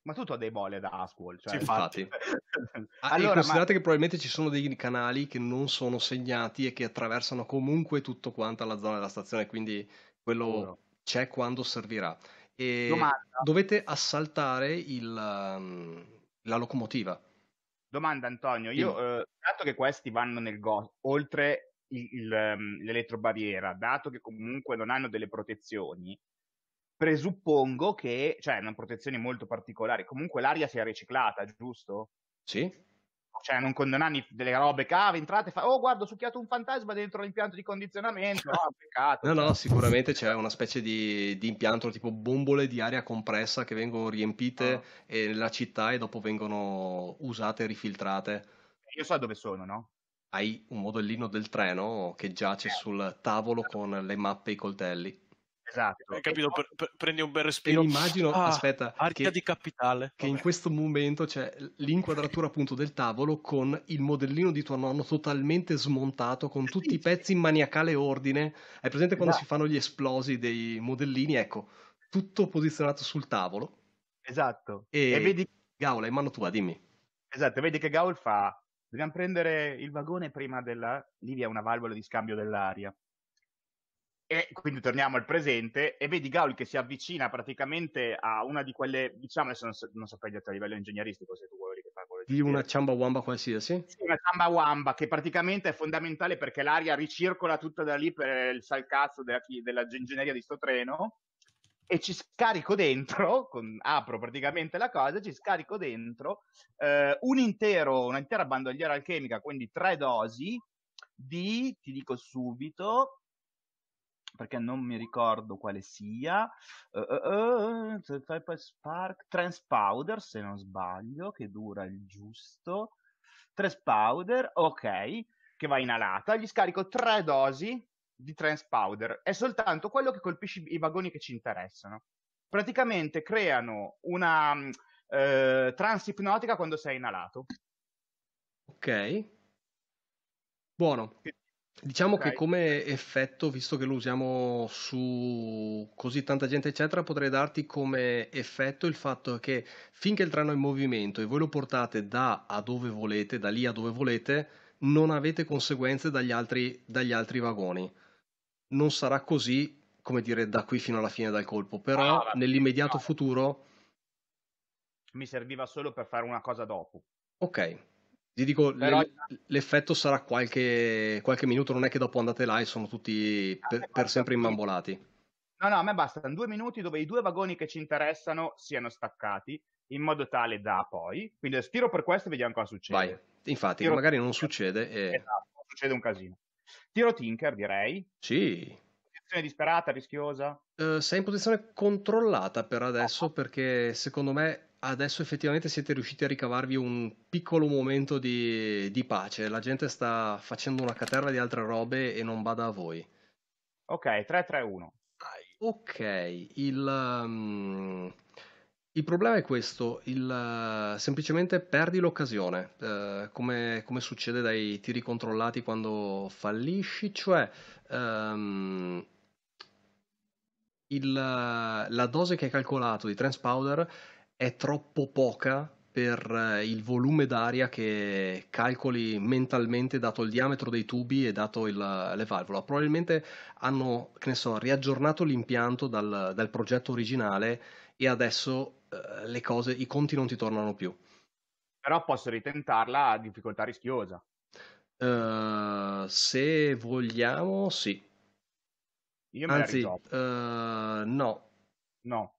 Ma tutto ha dei bolle da Aswall. Cioè... Sì, infatti. Ah, allora, considerate ma... che probabilmente ci sono dei canali che non sono segnati e che attraversano comunque tutto quanto la zona della stazione, quindi quello oh. c'è quando servirà. E Domanda. dovete assaltare il, um, la locomotiva. Domanda Antonio, io, mm. eh, dato che questi vanno nel go, oltre il, il, um, l'elettrobarriera, dato che comunque non hanno delle protezioni, presuppongo che, cioè, hanno protezioni molto particolari. Comunque l'aria sia riciclata, giusto? Sì. Cioè, non, non delle robe che, entrate e fa, oh, guarda, ho succhiato un fantasma dentro l'impianto di condizionamento. oh, peccato. no, no, sicuramente c'è una specie di, di, impianto tipo bombole di aria compressa che vengono riempite oh. nella città e dopo vengono usate e rifiltrate. Eh, io so dove sono, no? Hai un modellino del treno che giace eh. sul tavolo con le mappe e i coltelli. Esatto. Hai capito? Per, per, prendi un bel respiro. E immagino, ah, aspetta, che, di capitale. Che in questo momento c'è l'inquadratura appunto del tavolo con il modellino di tuo nonno totalmente smontato, con tutti i pezzi in maniacale ordine. Hai presente quando esatto. si fanno gli esplosi dei modellini? Ecco, tutto posizionato sul tavolo. Esatto. E, e vedi... Gaul, in mano tua, dimmi. Esatto, vedi che Gaul fa... Dobbiamo prendere il vagone prima della... Lì vi è una valvola di scambio dell'aria. E quindi torniamo al presente e vedi Gaul che si avvicina praticamente a una di quelle, diciamo, adesso non so, non so a livello ingegneristico se tu vuoi che fa quello di una ciamba wamba qualsiasi? Sì, una ciamba wamba che praticamente è fondamentale perché l'aria ricircola tutta da lì per il salcazzo della, ingegneria di sto treno e ci scarico dentro, con, apro praticamente la cosa, ci scarico dentro eh, un intero, un'intera bandogliera alchemica, quindi tre dosi di, ti dico subito, perché non mi ricordo quale sia, uh, uh, Spark, Transpowder se non sbaglio, che dura il giusto, Trans Powder, ok, che va inalata, gli scarico tre dosi di Trans Powder. è soltanto quello che colpisce i vagoni che ci interessano. Praticamente creano una uh, ipnotica quando sei inalato. Ok. Buono. Che, Diciamo che come effetto, visto che lo usiamo su così tanta gente, eccetera, potrei darti come effetto il fatto che finché il treno è in movimento e voi lo portate da a dove volete, da lì a dove volete, non avete conseguenze dagli altri, dagli altri vagoni. Non sarà così, come dire, da qui fino alla fine dal colpo, però ah, vabbè, nell'immediato no. futuro... Mi serviva solo per fare una cosa dopo. Ok, ti dico, Però... l'effetto sarà qualche, qualche, minuto, non è che dopo andate là e sono tutti ah, per, per sempre immambolati. No, no, a me bastano due minuti dove i due vagoni che ci interessano siano staccati in modo tale da poi. Quindi stiro per questo e vediamo cosa succede. Vai. Infatti, tiro magari non succede. E... Eh. Esatto, succede un casino. Tiro Tinker, direi. Sì. Posizione disperata, rischiosa? Uh, sei in posizione controllata per adesso ah. perché secondo me adesso effettivamente siete riusciti a ricavarvi un piccolo momento di, di, pace. La gente sta facendo una caterva di altre robe e non bada a voi. Ok, 3-3-1. Ok, il, um, il, problema è questo, il, uh, semplicemente perdi l'occasione, uh, come, come, succede dai tiri controllati quando fallisci, cioè um, il, uh, la dose che hai calcolato di Trans Powder è troppo poca per eh, il volume d'aria che calcoli mentalmente dato il diametro dei tubi e dato il, le valvole. Probabilmente hanno, so, riaggiornato l'impianto dal, dal, progetto originale e adesso eh, cose, i conti non ti tornano più. Però posso ritentarla a difficoltà rischiosa. Uh, se vogliamo, sì. Io me Anzi, la uh, eh, no. No,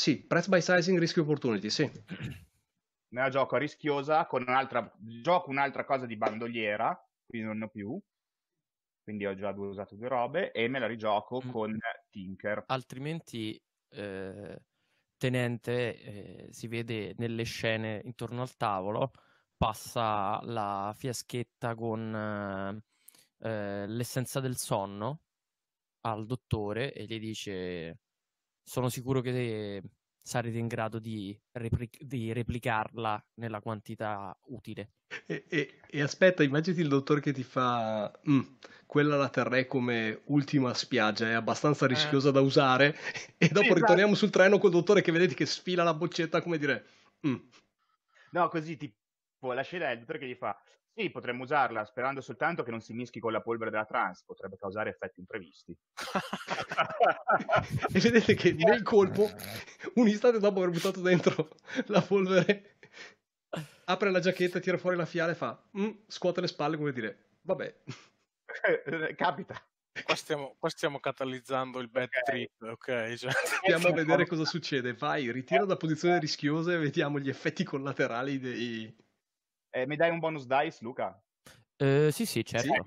sì, price by sizing, rischio opportunity, sì. Me la gioco rischiosa, con un'altra, gioco un'altra cosa di bandoliera, quindi non ne ho più, quindi ho già usato due robe, e me la rigioco mm. con Tinker. Altrimenti... Eh... Tenente eh, si vede nelle scene intorno al tavolo, passa la fiaschetta con eh, eh l'essenza del sonno al dottore e gli dice sono sicuro che ehm, sarete in grado di, repli- di replicarla nella quantità utile. E, e, e aspetta, immagini il dottore che ti fa mm, quella la terrei come ultima spiaggia, è abbastanza eh. rischiosa eh. da usare e dopo sì, esatto. ritorniamo esatto. sul treno col dottore che vedete che sfila la boccetta come dire... Mm. No, così tipo la scena è il dottore che gli fa sì, potremmo usarla sperando soltanto che non si mischi con la polvere della trans, potrebbe causare effetti imprevisti. e vedete che nel colpo, un istante dopo aver buttato dentro la polvere, apre la giacchetta, tira fuori la fiale e fa, mm", scuote le spalle come dire, vabbè. Eh, capita. Qua stiamo, qua stiamo, catalizzando il bad okay. trip, ok? Cioè... Stiamo a vedere cosa succede. Vai, ritira da posizioni rischiose e vediamo gli effetti collaterali dei, eh, mi dai un bonus dice, Luca? Eh, sì, sì, certo. Sì?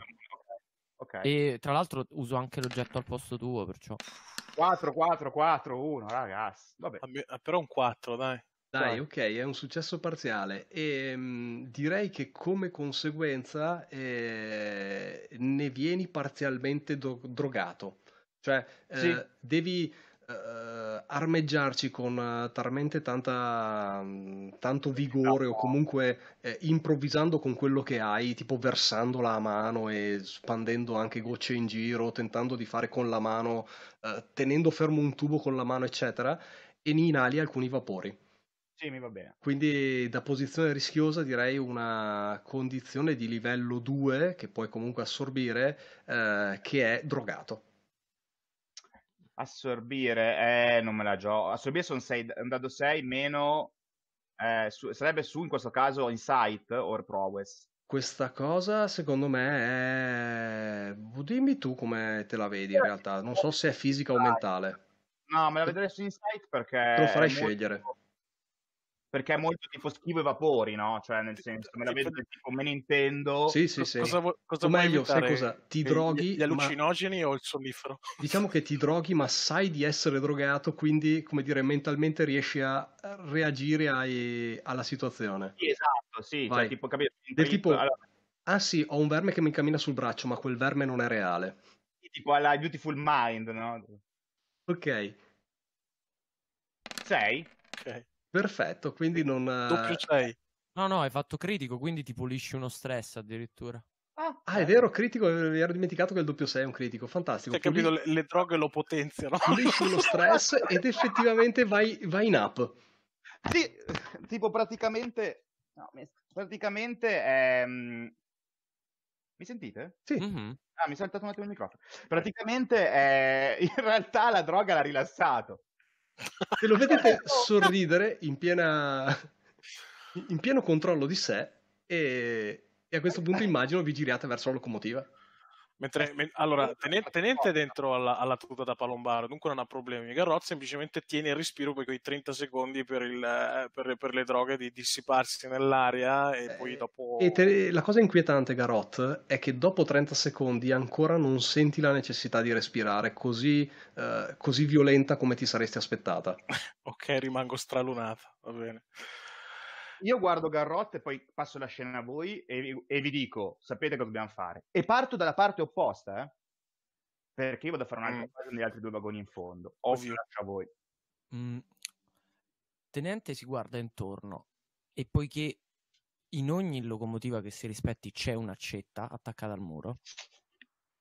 Okay. E tra l'altro uso anche l'oggetto al posto tuo, perciò. 4, 4, 4, 1, ragazzi. Vabbè. Però un 4, dai. Dai, ok, è un successo parziale e ehm, mh, direi che come conseguenza eh, ne vieni parzialmente do- drogato. Cioè, eh, sì. devi uh, armeggiarci con uh, talmente tanta, um, tanto vigore o comunque eh, improvvisando con quello che hai, tipo versandola a mano e spandendo anche gocce in giro, tentando di fare con la mano, uh, tenendo fermo un tubo con la mano, eccetera, e ne inali alcuni vapori. Sì, mi va bene. Quindi da posizione rischiosa direi una condizione di livello 2 che puoi comunque assorbire, eh, che è drogato. Assorbire, eh, non me la gioco. Assorbire sono 6, un 6 meno, eh, su, sarebbe su in questo caso Insight or Prowess. Questa cosa secondo me è... Dimmi tu come te la vedi in realtà, non so se è fisica o mentale. No, me la vedrei su Insight perché... Te lo farei scegliere. Molto perché è molto tipo schivo e vapori, no? Cioè, nel senso, me la vedo del tipo me ne intendo. Sì, sì, sì. Cosa, vuoi, cosa o meglio, sai cosa? Ti droghi. Gli, gli allucinogeni ma... o il sollifero? Diciamo che ti droghi, ma sai di essere drogato, quindi, come dire, mentalmente riesci a reagire ai... alla situazione. Sì, esatto, sì. Cioè Vai. Cioè, tipo, capito? Del tipo, allora... ah sì, ho un verme che mi cammina sul braccio, ma quel verme non è reale. tipo alla Beautiful Mind, no? Ok. Sei? Ok. Perfetto, quindi non... Eh, doppio 6. No, no, hai fatto critico, quindi ti pulisci uno stress addirittura. Ah, ah è eh. vero, critico, eh, mi ero dimenticato che il doppio 6 è un critico, fantastico. Cioè, hai capito, le, le, droghe lo potenziano. Pulisci uno stress ed effettivamente vai, vai in up. Sì, tipo praticamente... No, praticamente ehm... Mi sentite? Sì. Mm-hmm. Ah, mi è saltato un attimo il microfono. Praticamente eh, in realtà la droga l'ha rilassato. Se lo vedete sorridere in, piena, in pieno controllo di sé e, e a questo punto immagino vi giriate verso la locomotiva. Mentre, eh, me, allora, eh, eh, tenente, tenente dentro alla, alla, tuta da palombaro, dunque non ha problemi. Garrot semplicemente tiene il respiro per quei 30 secondi per, il, per, per le droghe di dissiparsi nell'aria e eh, poi dopo... E te, la cosa inquietante, Garrot, è che dopo 30 secondi ancora non senti la necessità di respirare così, eh, così violenta come ti saresti aspettata. ok, rimango stralunata, va bene io guardo Garrotte e poi passo la scena a voi e vi, e vi dico, sapete cosa dobbiamo fare. E parto dalla parte opposta, eh? perché io vado a fare un'altra mm. cosa negli altri due vagoni in fondo. Ovvio, lascia a voi. Mm. Tenente si guarda intorno e poiché in ogni locomotiva che si rispetti c'è un'accetta attaccata al muro,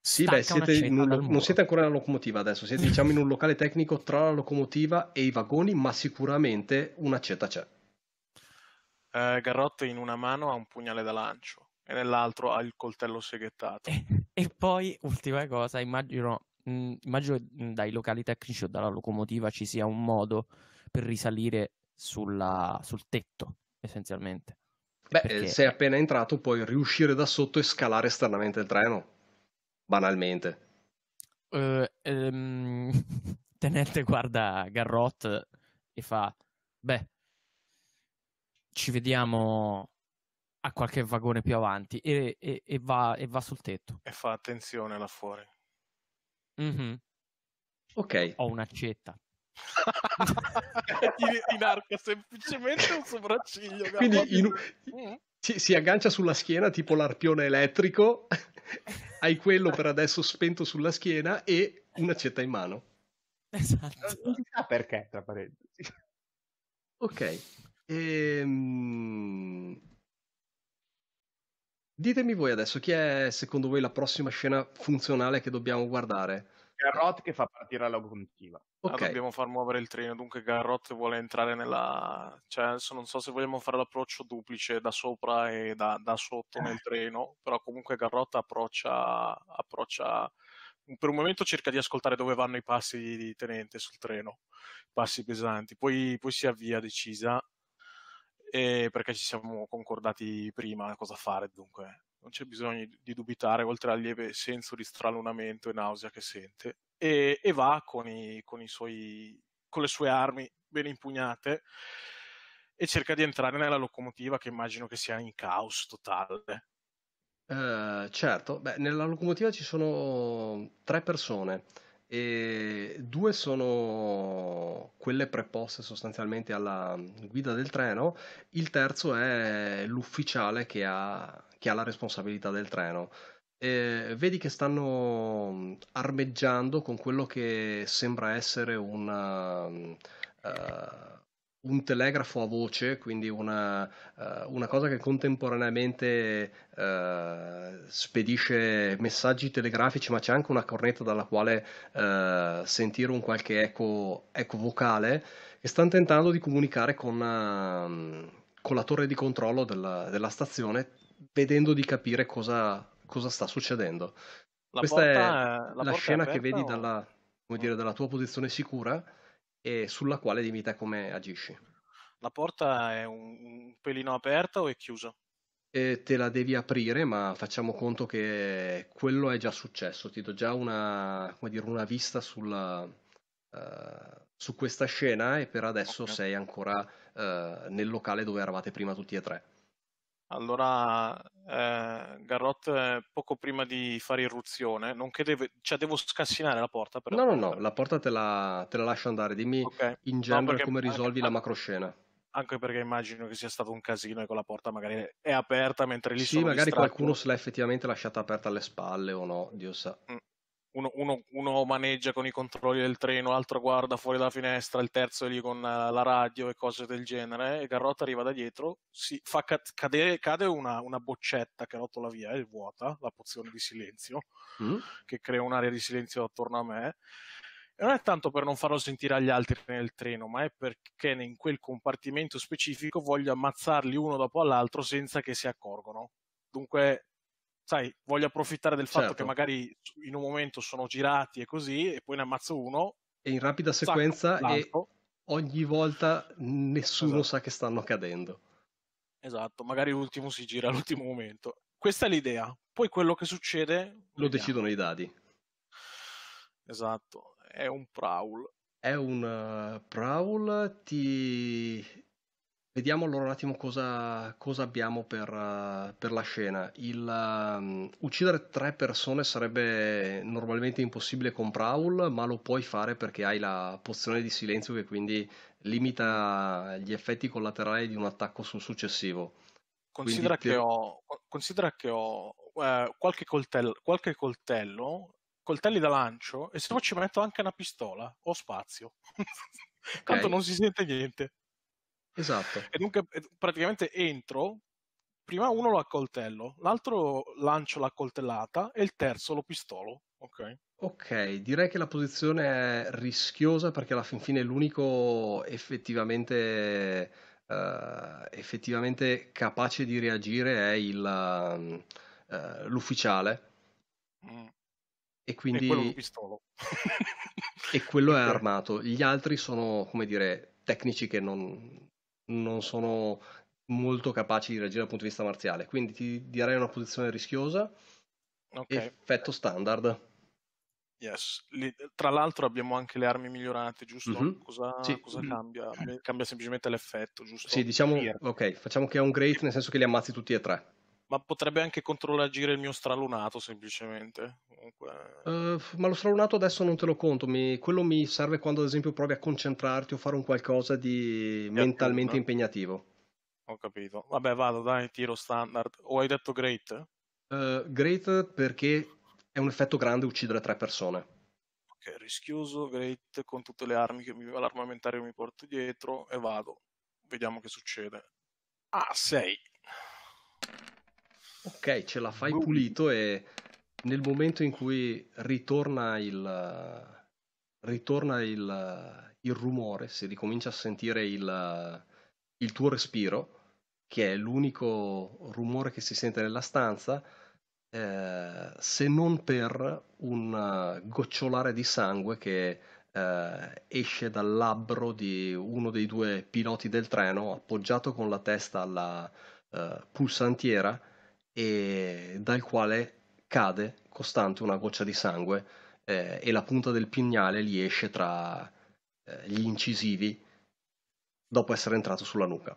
sì, beh, siete un, non siete ancora nella locomotiva adesso, siete diciamo in un locale tecnico tra la locomotiva e i vagoni, ma sicuramente un'accetta c'è eh, Garrot in una mano ha un pugnale da lancio e nell'altro ha il coltello seghettato. E, e poi, ultima cosa, immagino, mh, mm, immagino mm, dai locali tecnici o dalla locomotiva ci sia un modo per risalire sulla, sul tetto, essenzialmente. Beh, Perché... se è appena entrato puoi riuscire da sotto e scalare esternamente il treno, banalmente. Uh, um, tenente guarda Garrot e fa, beh, ci vediamo a qualche vagone più avanti e, e, e, va, e va, sul tetto. E fa attenzione là fuori. Mm-hmm. Ok. Ho un'accetta. in, arco semplicemente un sopracciglio. Quindi in, mm. si, si, aggancia sulla schiena tipo l'arpione elettrico, hai quello per adesso spento sulla schiena e un'accetta in mano. Esatto. Non si sa perché, tra parentesi. Ok. Ehm... Ditemi voi adesso chi è secondo voi la prossima scena funzionale che dobbiamo guardare? Garrot che fa partire la locomotiva. Ah, okay. Ah, dobbiamo far muovere il treno, dunque Garrot vuole entrare nella... Cioè, adesso non so se vogliamo fare l'approccio duplice da sopra e da, da sotto nel eh. treno, però comunque Garrot approccia, approccia... Per un momento cerca di ascoltare dove vanno i passi di tenente sul treno, passi pesanti, poi, poi si avvia decisa eh, perché ci siamo concordati prima cosa fare, dunque non c'è bisogno di dubitare, oltre al lieve senso di stralunamento e nausea che sente, e, e va con, i, con, i suoi, con le sue armi ben impugnate e cerca di entrare nella locomotiva che immagino che sia in caos totale. Uh, certo, Beh, nella locomotiva ci sono tre persone e due sono quelle preposte sostanzialmente alla guida del treno, il terzo è l'ufficiale che ha, che ha la responsabilità del treno. E vedi che stanno armeggiando con quello che sembra essere una... Eh, un telegrafo a voce, quindi una, uh, una cosa che contemporaneamente uh, spedisce messaggi telegrafici, ma c'è anche una cornetta dalla quale uh, sentire un qualche eco, eco, vocale, e stanno tentando di comunicare con, ehm, con la torre di controllo della, della, stazione, vedendo di capire cosa, cosa sta succedendo. La Questa porta, è la, la scena è aperta, che vedi o... dalla, dire, dalla tua posizione sicura e sulla quale limita come agisci. La porta è un, pelino aperta o è chiusa? E te la devi aprire, ma facciamo conto che quello è già successo. Ti do già una, dire, una vista sulla, uh, su questa scena e per adesso okay. sei ancora uh, nel locale dove eravate prima tutti e tre. Allora, eh, Garrot, eh, poco prima di fare irruzione, non che deve, cioè devo scassinare la porta. Però. No, no, no, la porta te la, te la lascio andare. Dimmi okay. in genere no, come risolvi anche, la macroscena. Anche perché immagino che sia stato un casino e con la porta magari è aperta mentre lì sì, sono Sì, magari distratto. qualcuno se l'ha effettivamente lasciata aperta alle spalle o no, Dio sa. Mm uno, uno, uno, maneggia con i controlli del treno, l'altro guarda fuori dalla finestra, il terzo è lì con eh, la radio e cose del genere, e Garrotta arriva da dietro, si fa cadere, cade una, una boccetta che rotola via, è vuota, la pozione di silenzio, mm. che crea un'area di silenzio attorno a me, non è tanto per non farlo sentire agli altri nel treno, ma è perché in quel compartimento specifico voglio ammazzarli uno dopo l'altro senza che si accorgono. Dunque sai, voglio approfittare del fatto certo. che magari in un momento sono girati e così, e poi ne ammazzo uno. E in rapida sequenza sacco, e ogni volta nessuno esatto. sa che stanno cadendo. Esatto, magari l'ultimo si gira all'ultimo momento. Questa è l'idea. Poi quello che succede... Lo vediamo. decidono i dadi. Esatto, è un prowl. È un uh, eh, prowl, ti Vediamo allora un attimo cosa, cosa abbiamo per, uh, per, la scena. Il, um, uccidere tre persone sarebbe normalmente impossibile con Prowl, ma lo puoi fare perché hai la pozione di silenzio che quindi limita gli effetti collaterali di un attacco sul successivo. Considera quindi, che ho, considera che ho eh, qualche, coltello, qualche coltello, coltelli da lancio e se no ci metto anche una pistola, ho spazio. Okay. Tanto non si sente niente. Esatto. E dunque praticamente entro, prima uno lo accoltello, l'altro lancio la coltellata e il terzo lo pistolo. Ok. Ok, direi che la posizione è rischiosa perché alla fin fine l'unico effettivamente, uh, effettivamente capace di reagire è il, uh, l'ufficiale. Mm. E quindi... E quello, e quello è armato. Gli altri sono, come dire, tecnici che non, non sono molto capaci di reagire dal punto di vista marziale. Quindi ti direi una posizione rischiosa. Okay. Effetto standard. Yes. tra l'altro abbiamo anche le armi migliorate, giusto? Mm-hmm. Cosa, sì. cosa, cambia? Eh. Cambia semplicemente l'effetto, giusto? Sì, diciamo, ok, facciamo che è un great nel senso che li ammazzi tutti e tre ma potrebbe anche controllagire il mio stralunato semplicemente. Comunque... Uh, ma lo stralunato adesso non te lo conto, mi... quello mi serve quando ad esempio provi a concentrarti o fare un qualcosa di e mentalmente appunto. impegnativo. Ho capito. Vabbè, vado, dai, tiro standard. O hai detto great? Uh, great perché è un effetto grande uccidere tre persone. Ok, rischioso, great, con tutte le armi che mi... l'armamentario mi porto dietro e vado. Vediamo che succede. Ah, 6. Ok, ce la fai Boom. pulito e nel momento in cui ritorna il ritorna il, il rumore, si ricomincia a sentire il, il tuo respiro, che è l'unico rumore che si sente nella stanza, eh, se non per un eh, gocciolare di sangue che eh, esce dal labbro di uno dei due piloti del treno appoggiato con la testa alla eh, pulsantiera e dal quale cade costante una goccia di sangue eh, e la punta del pignale gli esce tra eh, gli incisivi dopo essere entrato sulla nuca.